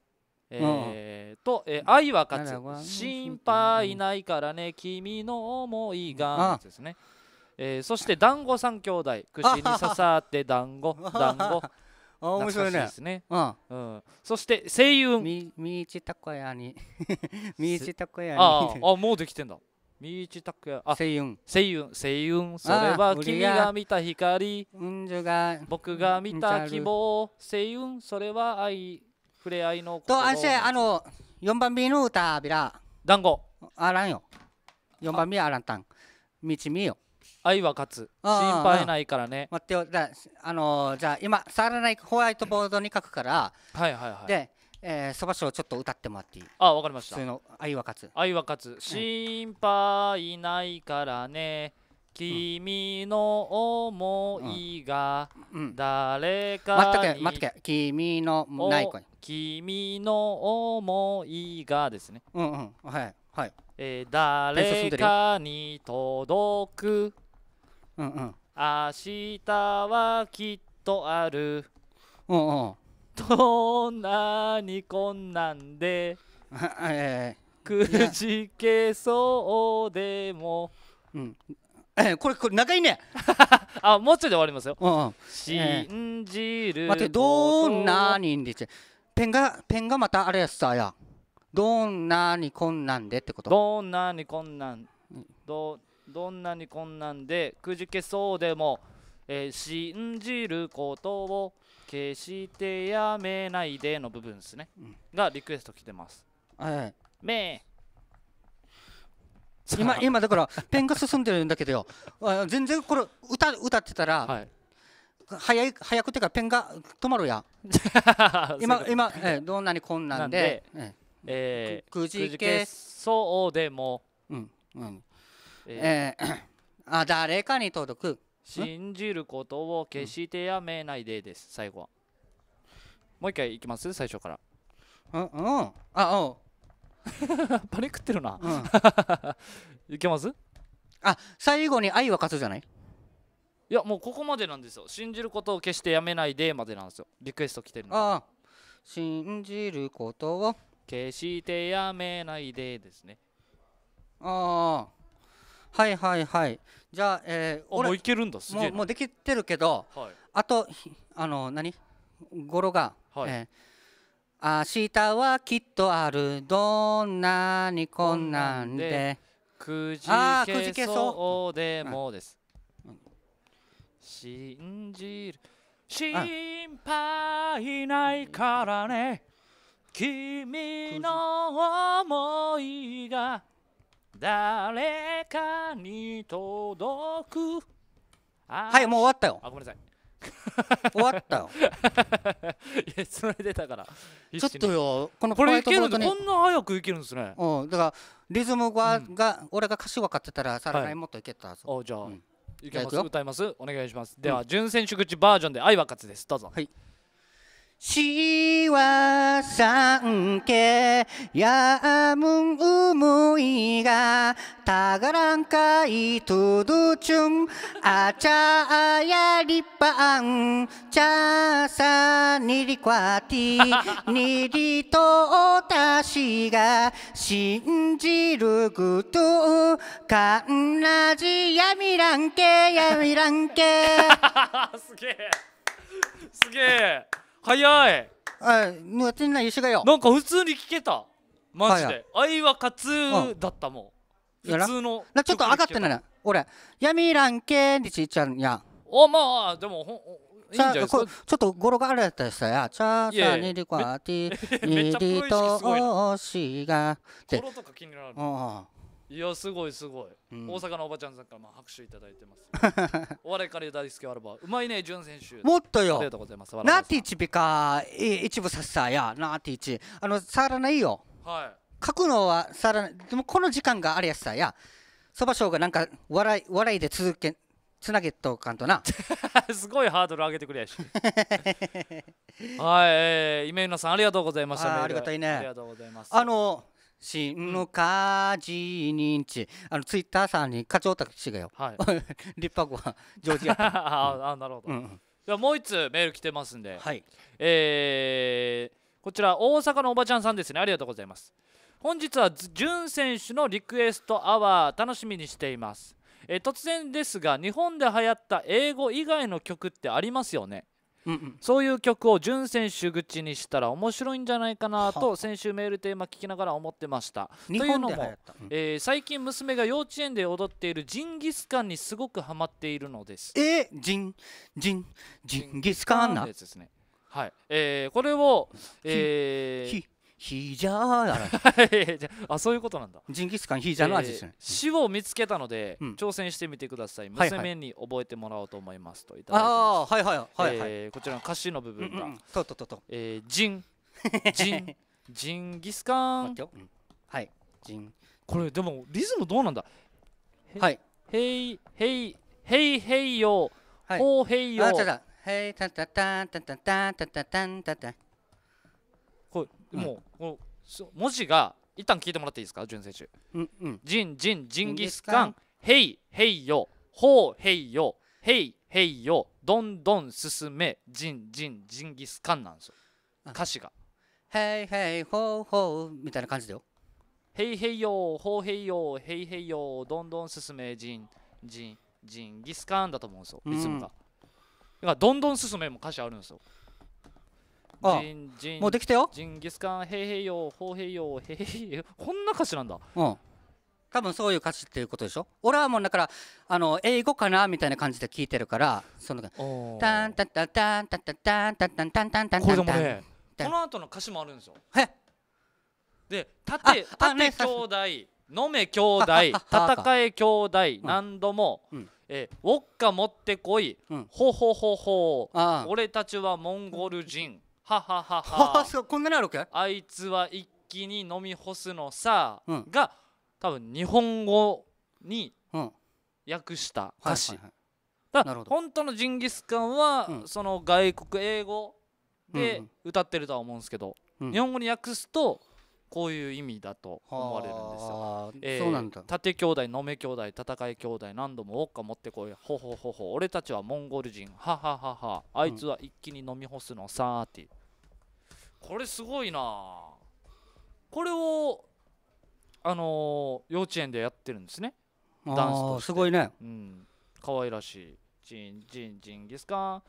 S2: えー、と、えー、愛は勝つ心配ないからね君の思いがですねえー、そして団子三兄弟 串に刺さって団子団子 あ面白いねですね、うんうん、そして声優
S1: みみちたこやにみちたこやにああもうできてんだみちたこやあ声
S2: 優声優声優それは君が
S1: 見た光うんじゅ
S2: が僕が見た希望声優それは愛触れ合いのこととあしあ
S1: の4番目の歌びら団子あらんよ4番目あらんたんみちみよ愛は勝つ心配ないからね待ってよじゃあ、あのー、じゃあ今触らないホワイトボードに書くからはいはいはいでえそばしょうちょっと歌ってもらっていいあわかりました普の愛は勝つ
S2: 愛は勝つ心配ないからね、うん、君の思いが誰かに、うんうん、うん、待ってけ待って
S1: け君のない子に
S2: 君の思いがですね
S1: うんうんはい
S2: はい、えー、誰かに届くうんうん、明日はきっとある、うんうん、どんなに困難で、くじけそうでも、
S1: うん、えー、これこれ長いね
S2: あもう
S1: ちょいで終わりますよ、うんうん、信
S2: じる、えー、待ってどんな
S1: にでペンがペンがまたあれやさやどんなに困難でってことどん
S2: なに困難なんどうどんなにこんなんでくじけそうでも、えー、信じることを決してやめないでの部分ですね、うん、がリクエスト来てます。はい、め
S1: 今今だからペンが進んでるんだけどよ全然これ歌歌ってたら、はい、早い早くてかペンが止まるや 今今、えー、どんなにこんなんでなで、
S2: えー、くじけそうでも、うんうん、
S1: えー、あ誰かに届く 信
S2: じることを決してやめないでです、最後はもう一回いきます最初からうんうんあおうパニックってるな、いけます
S1: あ最後に愛は勝つじゃない
S2: いやもうここまでなんですよ信じることを決してやめないでまでなんですよリクエスト来てるのああ信じることを決してやめないでですね
S1: ああはいはいはいじゃあ、えー、もういけるんだすげえもうできてるけど、はい、あとあの何語呂が、はいえー、明日はきっとあるどんなにこんなんでくじけそ
S2: うでもです、信じる心配ないからね君の思いが誰かに届くはいもう終わったよあごめんなさい終わったよ いやそれでたからちょっとよこのこれいけるこんな
S1: 早くいけるんですねうんだからリズムが,、が俺が歌詞分かってたらさらにも
S2: っといけたははい、おじゃあ、うん、いけます歌いますお願いしますでは、うん、純選手口バージョンで愛は勝つですどうぞはい
S1: しわさんけやむんうむいがたがらんかいとどちゅんあちゃあやりぱんちゃさにりこかてにりとおたしがしんじるぐとかんなじやみらんけやみらんけすげえすげえ早いあもうやってんないしがよなんか普
S2: 通に聞けたマジで愛は勝つだったもん、うん、普通の
S1: なちょっと上がってないな俺闇ランけんってちっちゃんや
S2: おまあでもほ
S1: いいんじゃちょっと語呂があるやったしたや。チャーチャーにりこあて、にりとおしが。語呂とか気になる。
S2: いやすごいすごい、う
S1: ん、大阪のおば
S2: ちゃんさんからまあ拍手いただいてます お笑いカレー大好きアルバうまいね潤選手もっとよありがとうございますナー
S1: ティチピカ一部さっさやナーティチあの触らないよはい書くのは触らないでもこの時間があるやさやそばしょうがなんか笑い笑いで続けつなげとかんとな
S2: すごいハードル上げてくれやし はい、えイメイナさんありがとうございましたあありがたいねありがとうございますあ
S1: の死ぬかじにんちあのツイッターさんに課長たちがよ、はい、立 派は上手やった あ
S2: あなるほど、うん、ではもう一通メール来てますんで、はい、えー、こちら大阪のおばちゃんさんですねありがとうございます本日は潤選手のリクエストアワー楽しみにしていますえー、突然ですが日本で流行った英語以外の曲ってありますよねうんうん、そういう曲を純選手口にしたら面白いんじゃないかなと先週メールテーマ聞きながら思ってましたというのも、えー、最近娘が幼稚園で踊っているジンギスカンにすごくはまっているのですえー、ジンジンジンギスカンなやつですねはい、えー、これを、えー、ヒ
S1: ージャーあそういうことなんだジンギスカンヒージャーの味ですね、
S2: えを見つけたので、挑戦してみてください娘に覚えてもらおうと思いますといただいてあはいはいはいこちらの歌詞の部分が、うとととと、えジンジン ジンギスカン、はいジンこれでもリズムどうなんだ
S1: はいへいへいへいへいよほうへいよあ違うへいたたたたたたたたたたもうこ
S2: 文字が一旦聞いてもらっていいですか潤選手、ジンジンジンギスカンヘイヘイヨ」「ホーヘイヨ」「ヘイヘイヨ」「どんどん進めジンジンジンギスカンなんですよ歌詞が
S1: ヘイヘイホーホーみたいな感じだよ
S2: ヘイヘイよホーヘイよヘイヘイよどんどん進めジンジンジンギスカンだと思うんですよリズムが、うん、だからどんどん進めも歌詞あるんですよ
S1: ンもうできた
S2: よジンギスカンへいへい
S1: ホーヘイヨよへいへいこんな歌詞なんだうん多分そういう歌詞っていうことでしょ俺はもうだからあの英語かなみたいな感じで聞いてるからそのタンタンタンタンタンタンタンタンタンタンタンタンタンタンこれでもねこの後
S2: の歌詞もあるんですよえで盾盾兄弟飲め兄弟戦え兄弟何度も、うんえウォッカ持ってこい、ほほほほ俺たちはモンゴル人、はははははこんなにあるけあいつは一気に飲み干すのさ、うん、が多分日本語に訳した歌詞、だから本当のジンギスカンは、うん、その外国英語で歌ってるとは思うんですけど、うん、日本語に訳すと「こういう意味だと思われるんですよ。えー、そうなんだ盾兄弟、のめ兄弟、戦い兄弟、何度もウォッカ持ってこい、ほほほほ、俺たちはモンゴル人、はははは、あいつは一気に飲み干すのさーって。これすごいなこれを、あのー、幼稚園でやってるんですね。ダンスとすごいね。うん。可愛らしい。ジンジンジンギスカン。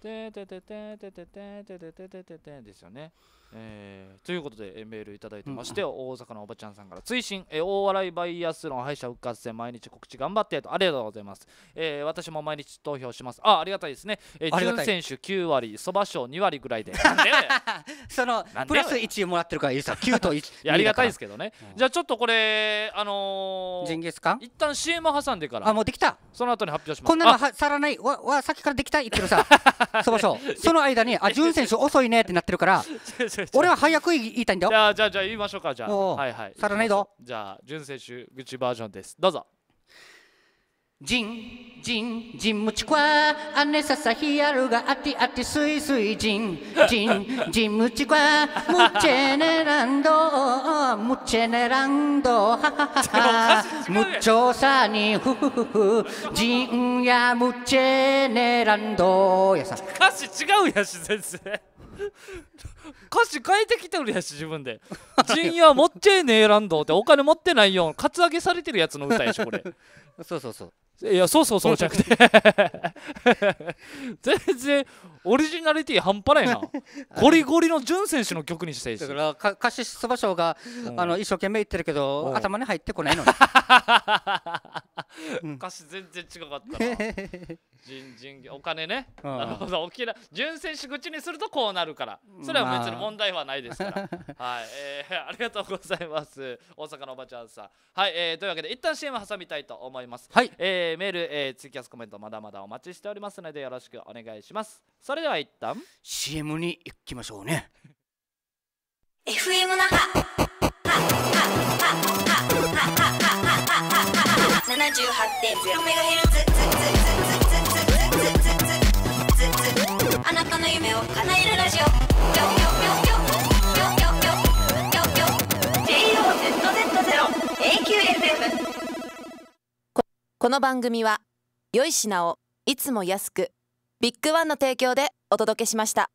S2: ててててててててててててですよね。えー、ということで、えー、メールいただいてまして、うん、大阪のおばちゃんさんから追伸、えー、大笑いバイアスロン敗者復活戦毎日告知頑張ってとありがとうございます、えー、私も毎日投票しますあありがたいですね、えー、準選手9割そば賞2割ぐらいで そのプラス1もらってるからいいさ
S1: 9 と1いやありがたいですけどね、
S2: うん、じゃあちょっとこれあのー、
S1: ジンギスカン一旦 CM 挟んでからあもうできたその後に発表しますこんなのはさらないわわさっきからできた言ってるさ
S2: そば賞その間
S1: にあ準選手遅いねってなってるから俺は早く言いたいんだよじゃあ
S2: じゃあじゃあ言いましょうかじゃあはいはいさらないぞじゃあ純選手口バージョンですどうぞ
S1: ジンジンジンムチクワアネササヒアルガアティアティスイスイジンジンジンムチクワムチェネランドムチェネランドハハハハムチョサニフフフフジンやムチェネランドやさ
S2: 歌詞違うやし先生歌詞変えてきてるやし自分で「陣屋持っちゃえねえランド」ってお金持ってないよカツアゲされてるやつの歌やしこれ
S1: そうそうそう
S2: いやそうそうそうじゃなくて 全然オリジナリティ半端ないな ゴリゴ
S1: リの潤選手の曲にしたいしだからか歌詞出馬賞が、うん、あの一生懸命言ってるけど頭に入ってこないのに、う歌詞全
S2: 然違かったな人人お金ね、うん、なるほど潤選手口にするとこうなるからそれは別に問題はないですから、はい、えー、ありがとうございます大阪のおばちゃんさんはい、えー、というわけで一旦 CM 挟みたいと思いますはい、えーえー、メール、えー、ツイキャスコメントまだまだお待ちしておりますのでよろしくお願いしますそれでは一旦
S1: CM に行きましょうね
S2: FM 那覇7 8 0ヘルツ。あなたの夢を叶えるラジオ a q FM この番組は良い品をいつも安くビッグワンの提供でお届けしました。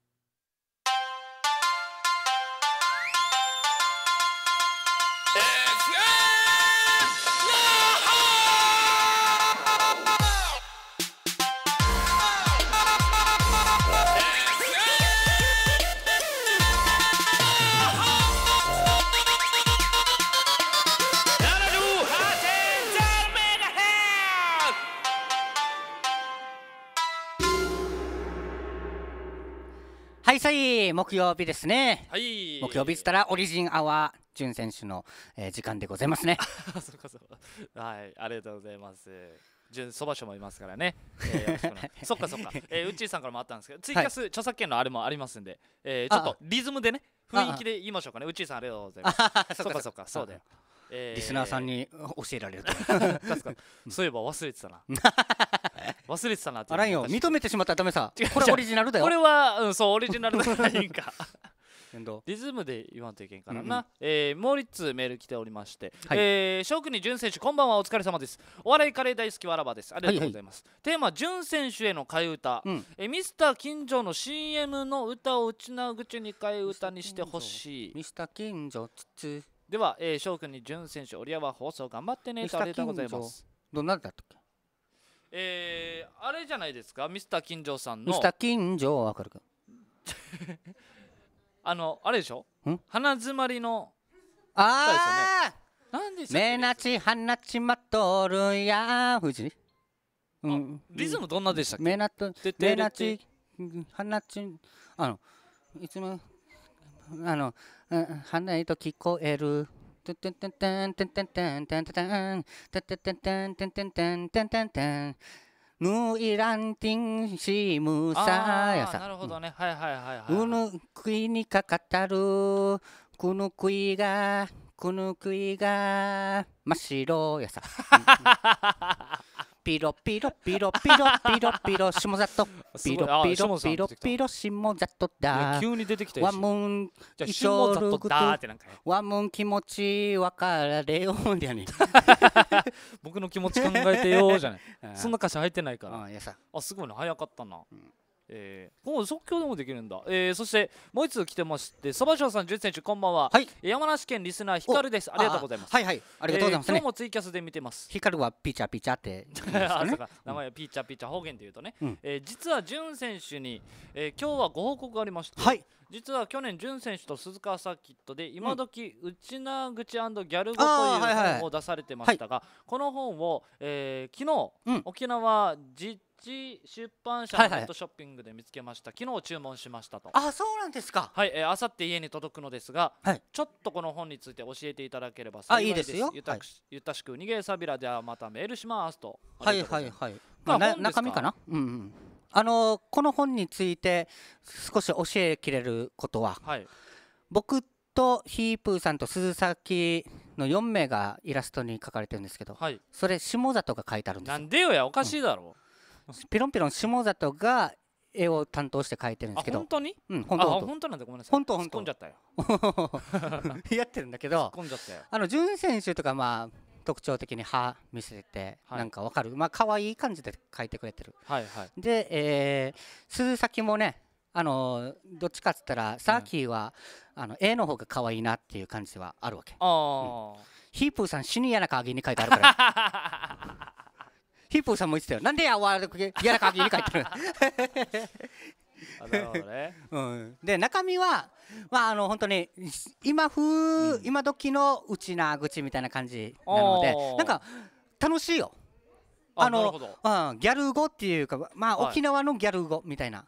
S1: 木曜日ですね、はい、木曜日したらオリジンアワー潤選手の、えー、時間でございますね そうか
S2: そうはいありがとうございます潤そば所もいますからね、えー、そっかそっか、えー、うちーさんからもあったんですけどツイキャス、著作権のあれもありますんで、えー、ちょっとリズムでね雰囲気で言いましょうかねうっちーさんありがとうございますそっかそっかそうだよえー、リスナーさんに教えられるとそういえば忘れてたな 忘れてたなってあらんよ認めてしまっ
S1: たらダメさこれオリジナ
S2: ルだよこれは、うん、そうオリジナルだよ。い いかリズムで言わんといけんからな、えモもうツメール来ておりまして、え翔くんに潤選手こんばんはお疲れ様ですお笑いカレー大好きわらばですありがとうございます、テーマ潤選手への替え歌、えミスター近所の CM の歌をうちなぐちに替え歌にしてほしいミスター近所つつでは翔く、んに潤選手おりやは放送頑張ってねありがとうございますどんなだったっけえー、あれじゃないですかミスター金城さんのミスター
S1: 金城わかるか
S2: あのあれでしょ鼻詰まりの
S1: ああ、ね、で目なち鼻ちまっとるや富士、うん、リズムどんなでしたっけ目なと目なち鼻ちあのいつもあの鼻へと聞こえるントントントントントントントタトタンタンタンタタタンぬいンんてんしむさやさなるほど
S2: ね、はいはいはいはい、う
S1: ぬくいにかかたるこのくいがこのくいが真っ白やさ、ピロピロピロピロピロ ピロ下トピロピロピロピロ下里だ急に出てきたわむんいしょるぐだってなんかわむん気持ちわかられよんやね 僕の気持ち考えてよじゃな そんな歌詞入ってないから
S2: あすごいな早かったな、えー、もう即興でもできるんだ、えー、そしてもう一つ来てましてそばしょうさん10選手こんばんは、はい、山梨県リスナーひかるですありがとうございますはいはいありがとうございます、ねえー、今日もツイキャスで見てますひかるはピチャピチ
S1: ャって、ね名前
S2: はピチャピチャ方言で言うとね、うん、えー、実は潤選手に、えー、今日はご報告がありまして、はい、実は去年潤選手と鈴川サーキットで今時、うん、内な口ギャル語という本を出されてましたが、はいはい、この本を、えー、昨日、うん、沖縄 GT ち出版社のネットショッピングで見つけました、はいはい、昨日注文しましたとあそうなんですかはい、あさって家に届くのですが、はい、ちょっとこの本について教えていただければ幸いですよゆた,、はい、ゆたしく逃げさびらではまたメールしますとはいはいはい、まあ、中身かな
S1: うんうんあのー、この本について少し教えきれることは、はい、僕とヒープーさんと鈴崎の4名がイラストに書かれてるんですけど、はい、それ下里が書いてあるんですなんでよやおかしいだろ、うんピロンピロン下里が絵を担当して描いてるんですけど本当にうん本当本当なんだごめんなさい本当本当突んじゃったよ やってるんだけど突っんじゃったよあの潤選手とかまあ特徴的に歯見せて、はい、なんかわかるまあ可愛い感じで描いてくれてる、はいはい、で、えー、鈴崎もねあのどっちかっつったらサーキーは、うん、あの絵の方が可愛いなっていう感じはあるわけああ、うん、ヒープーさん死にやな鍵に書いてあるから ヒップーさんも言ってたよなんでやわらかやらかぎに書いてる で中身はまああの本当に今風、うん、今時のうちな口みたいな感じなのでなんか楽しいよあのうん、ギャル語っていうかまあ、沖縄のギャル語みたいな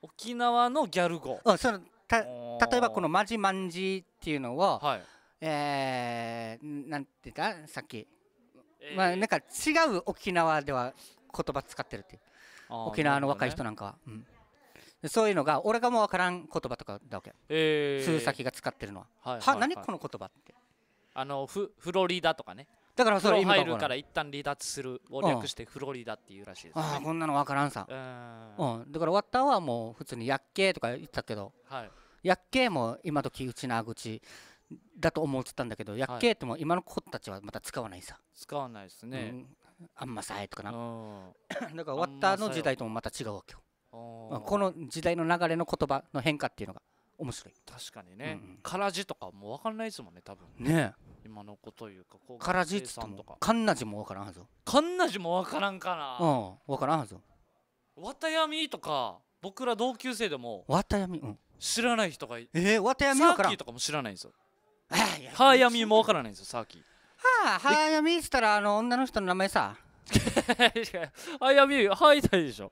S1: 沖縄のギャル語、うん、そのた例えばこの「まじまんじ」っていうのを、はい、えー、なんて言ったさっきまあ、なんか違う沖縄では言葉使ってるっていう沖縄の若い人なんかは、ねうん、そういうのが俺がもう分からん言葉とかだわけ、えー、鈴が使ってるのは,、はい、はい、は何この言葉って
S2: あのフフロリダとかねだからそれ入るから一旦離脱するを略してフロリダっていうらしいです、ね、ああこん
S1: なの分からんさうん、だから終わったはもう普通に「やっけ」とか言ったけど、はい、やっけも今時うちな口だと思ってたんだけど、やっけーっても今の子たちはまた使わないさ。
S2: 使わないですね。うん、
S1: あんまさえとかな。だから終わったの時代ともまた違うわけよ。この時代の流れの言葉の変化っていうのが面白い。確かにね。
S2: からじとかも分かんないですもんね、多分。ね今の子というか、こう。からじっつったも、か
S1: んなじも分からんはず。か
S2: んなじも分からんかな。う
S1: ん、分からんはず。
S2: わたやみとか、僕ら同級生でも。
S1: わたやみ、うん。
S2: 知らない人がい
S1: えわたやみわからん。サーキーとかも知らないんですよ。
S2: は やみもわからないんですよ、さっき。
S1: はあ、はやみっつったら、あの女の人の名前さ。
S2: は やみ、はいたいでしょ。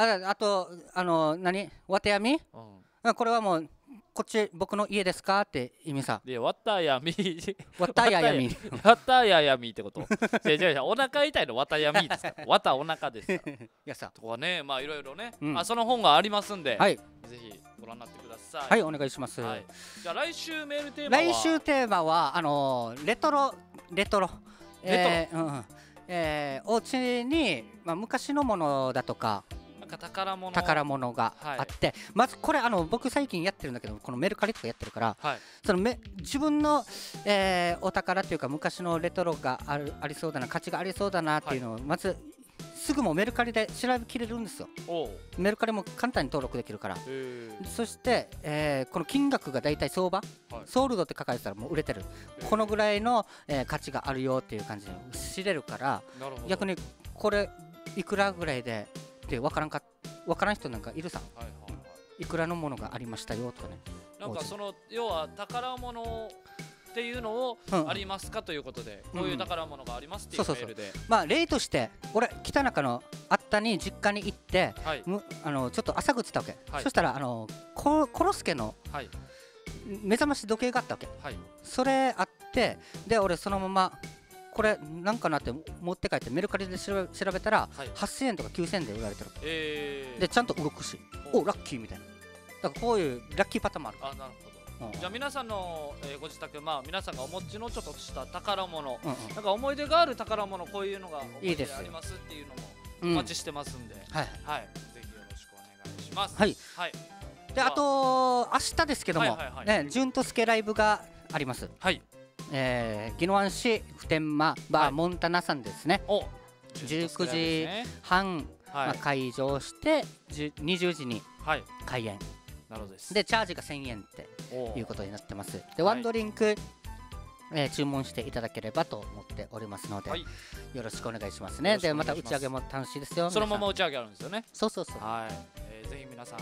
S1: ああと、あの、に、わてやみ、うん、これはもう、こっち僕の家ですかって意味さ。
S2: で、わたやみ。わたややみ。わたややみってこと。じゃじゃお腹痛いのわたやみですか。わたお腹ですか。いやさ。とかね、まあいろいろね、うん、あその本がありますんで、はい、ぜひご覧になってくださいはいお願いします、はい、
S1: じゃあ来週メールテーマは来週テーマはあのレトロレトロレトロ、えー、うんえー、お家に、まあ、昔のものだとか
S2: 宝物宝物
S1: があって、はい、まずこれあの僕最近やってるんだけどこのメルカリとかやってるから、はい、そのめ自分の、えー、お宝というか昔のレトロがあるありそうだな価値がありそうだなっていうのをまずすぐもメルカリで調べきれるんですよメルカリも簡単に登録できるからそして、えー、この金額が大体相場、はい、ソールドって書かれてたらもう売れてるこのぐらいの、えー、価値があるよっていう感じで知れるから逆にこれいくらぐらいでって分からんか分からん人なんかいるさ、はいはいいくらのものがありましたよとかねなんかそ
S2: の要は宝物っていうのをありますかということで、こういう宝物がありますっていうメールで
S1: まあ例として俺北中のあったに実家に行って、はい、あのちょっと朝食ってたわけ、はい、そしたらあのコロスケの目覚まし時計があったわけ、はい、それあってで俺そのままこれなんかなって持って帰ってメルカリで調べたら、8000円とか9000円で売られてる、えー、でちゃんと動くしおラッキーみたいなだからこういうラッキーパターンもあるあな
S2: るほどじゃあ皆さんの、えー、ご自宅、まあ、皆さんがお持ちのちょっとした宝物、うんうん、なんか思い出がある宝物こういうのがいい出ありますっていうのもお待ちしてますんで、うん、はい、はい、ぜひよろしくお願いします。はい、
S1: はいであと明日ですけども、はいはいはい、ね純と助ライブがあります。はい。えー、宜野湾市普天間バー、モンタナさんですね。お。19時半、ね、まあ、開場して、はい、20時に開演、はいなるほどですでチャージが1000円っていうことになってますでワンドリンク、はい、えー、注文していただければと思っておりますので、はい、よろしくお願いしますねでまた打ち上げも楽しいですよそのまま打
S2: ち上げあるんですよねそうそうそうはい、えー、ぜひ皆さん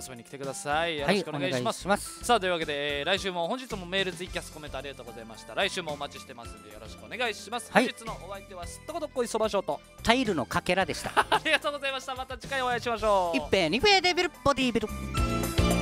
S2: 遊びに来てくださいよろしくお願いしますはい、さあというわけで、えー、来週も本日もメールツイキャスコメントありがとうございました来週もお待ちしてますんでよろしくお願いします、はい、本日
S1: のお相手はすっとことっこいそばしょうとタイルのかけらでした あ
S2: りがとうございましたまた次回お会いしましょう一
S1: 平二平デビルボディビル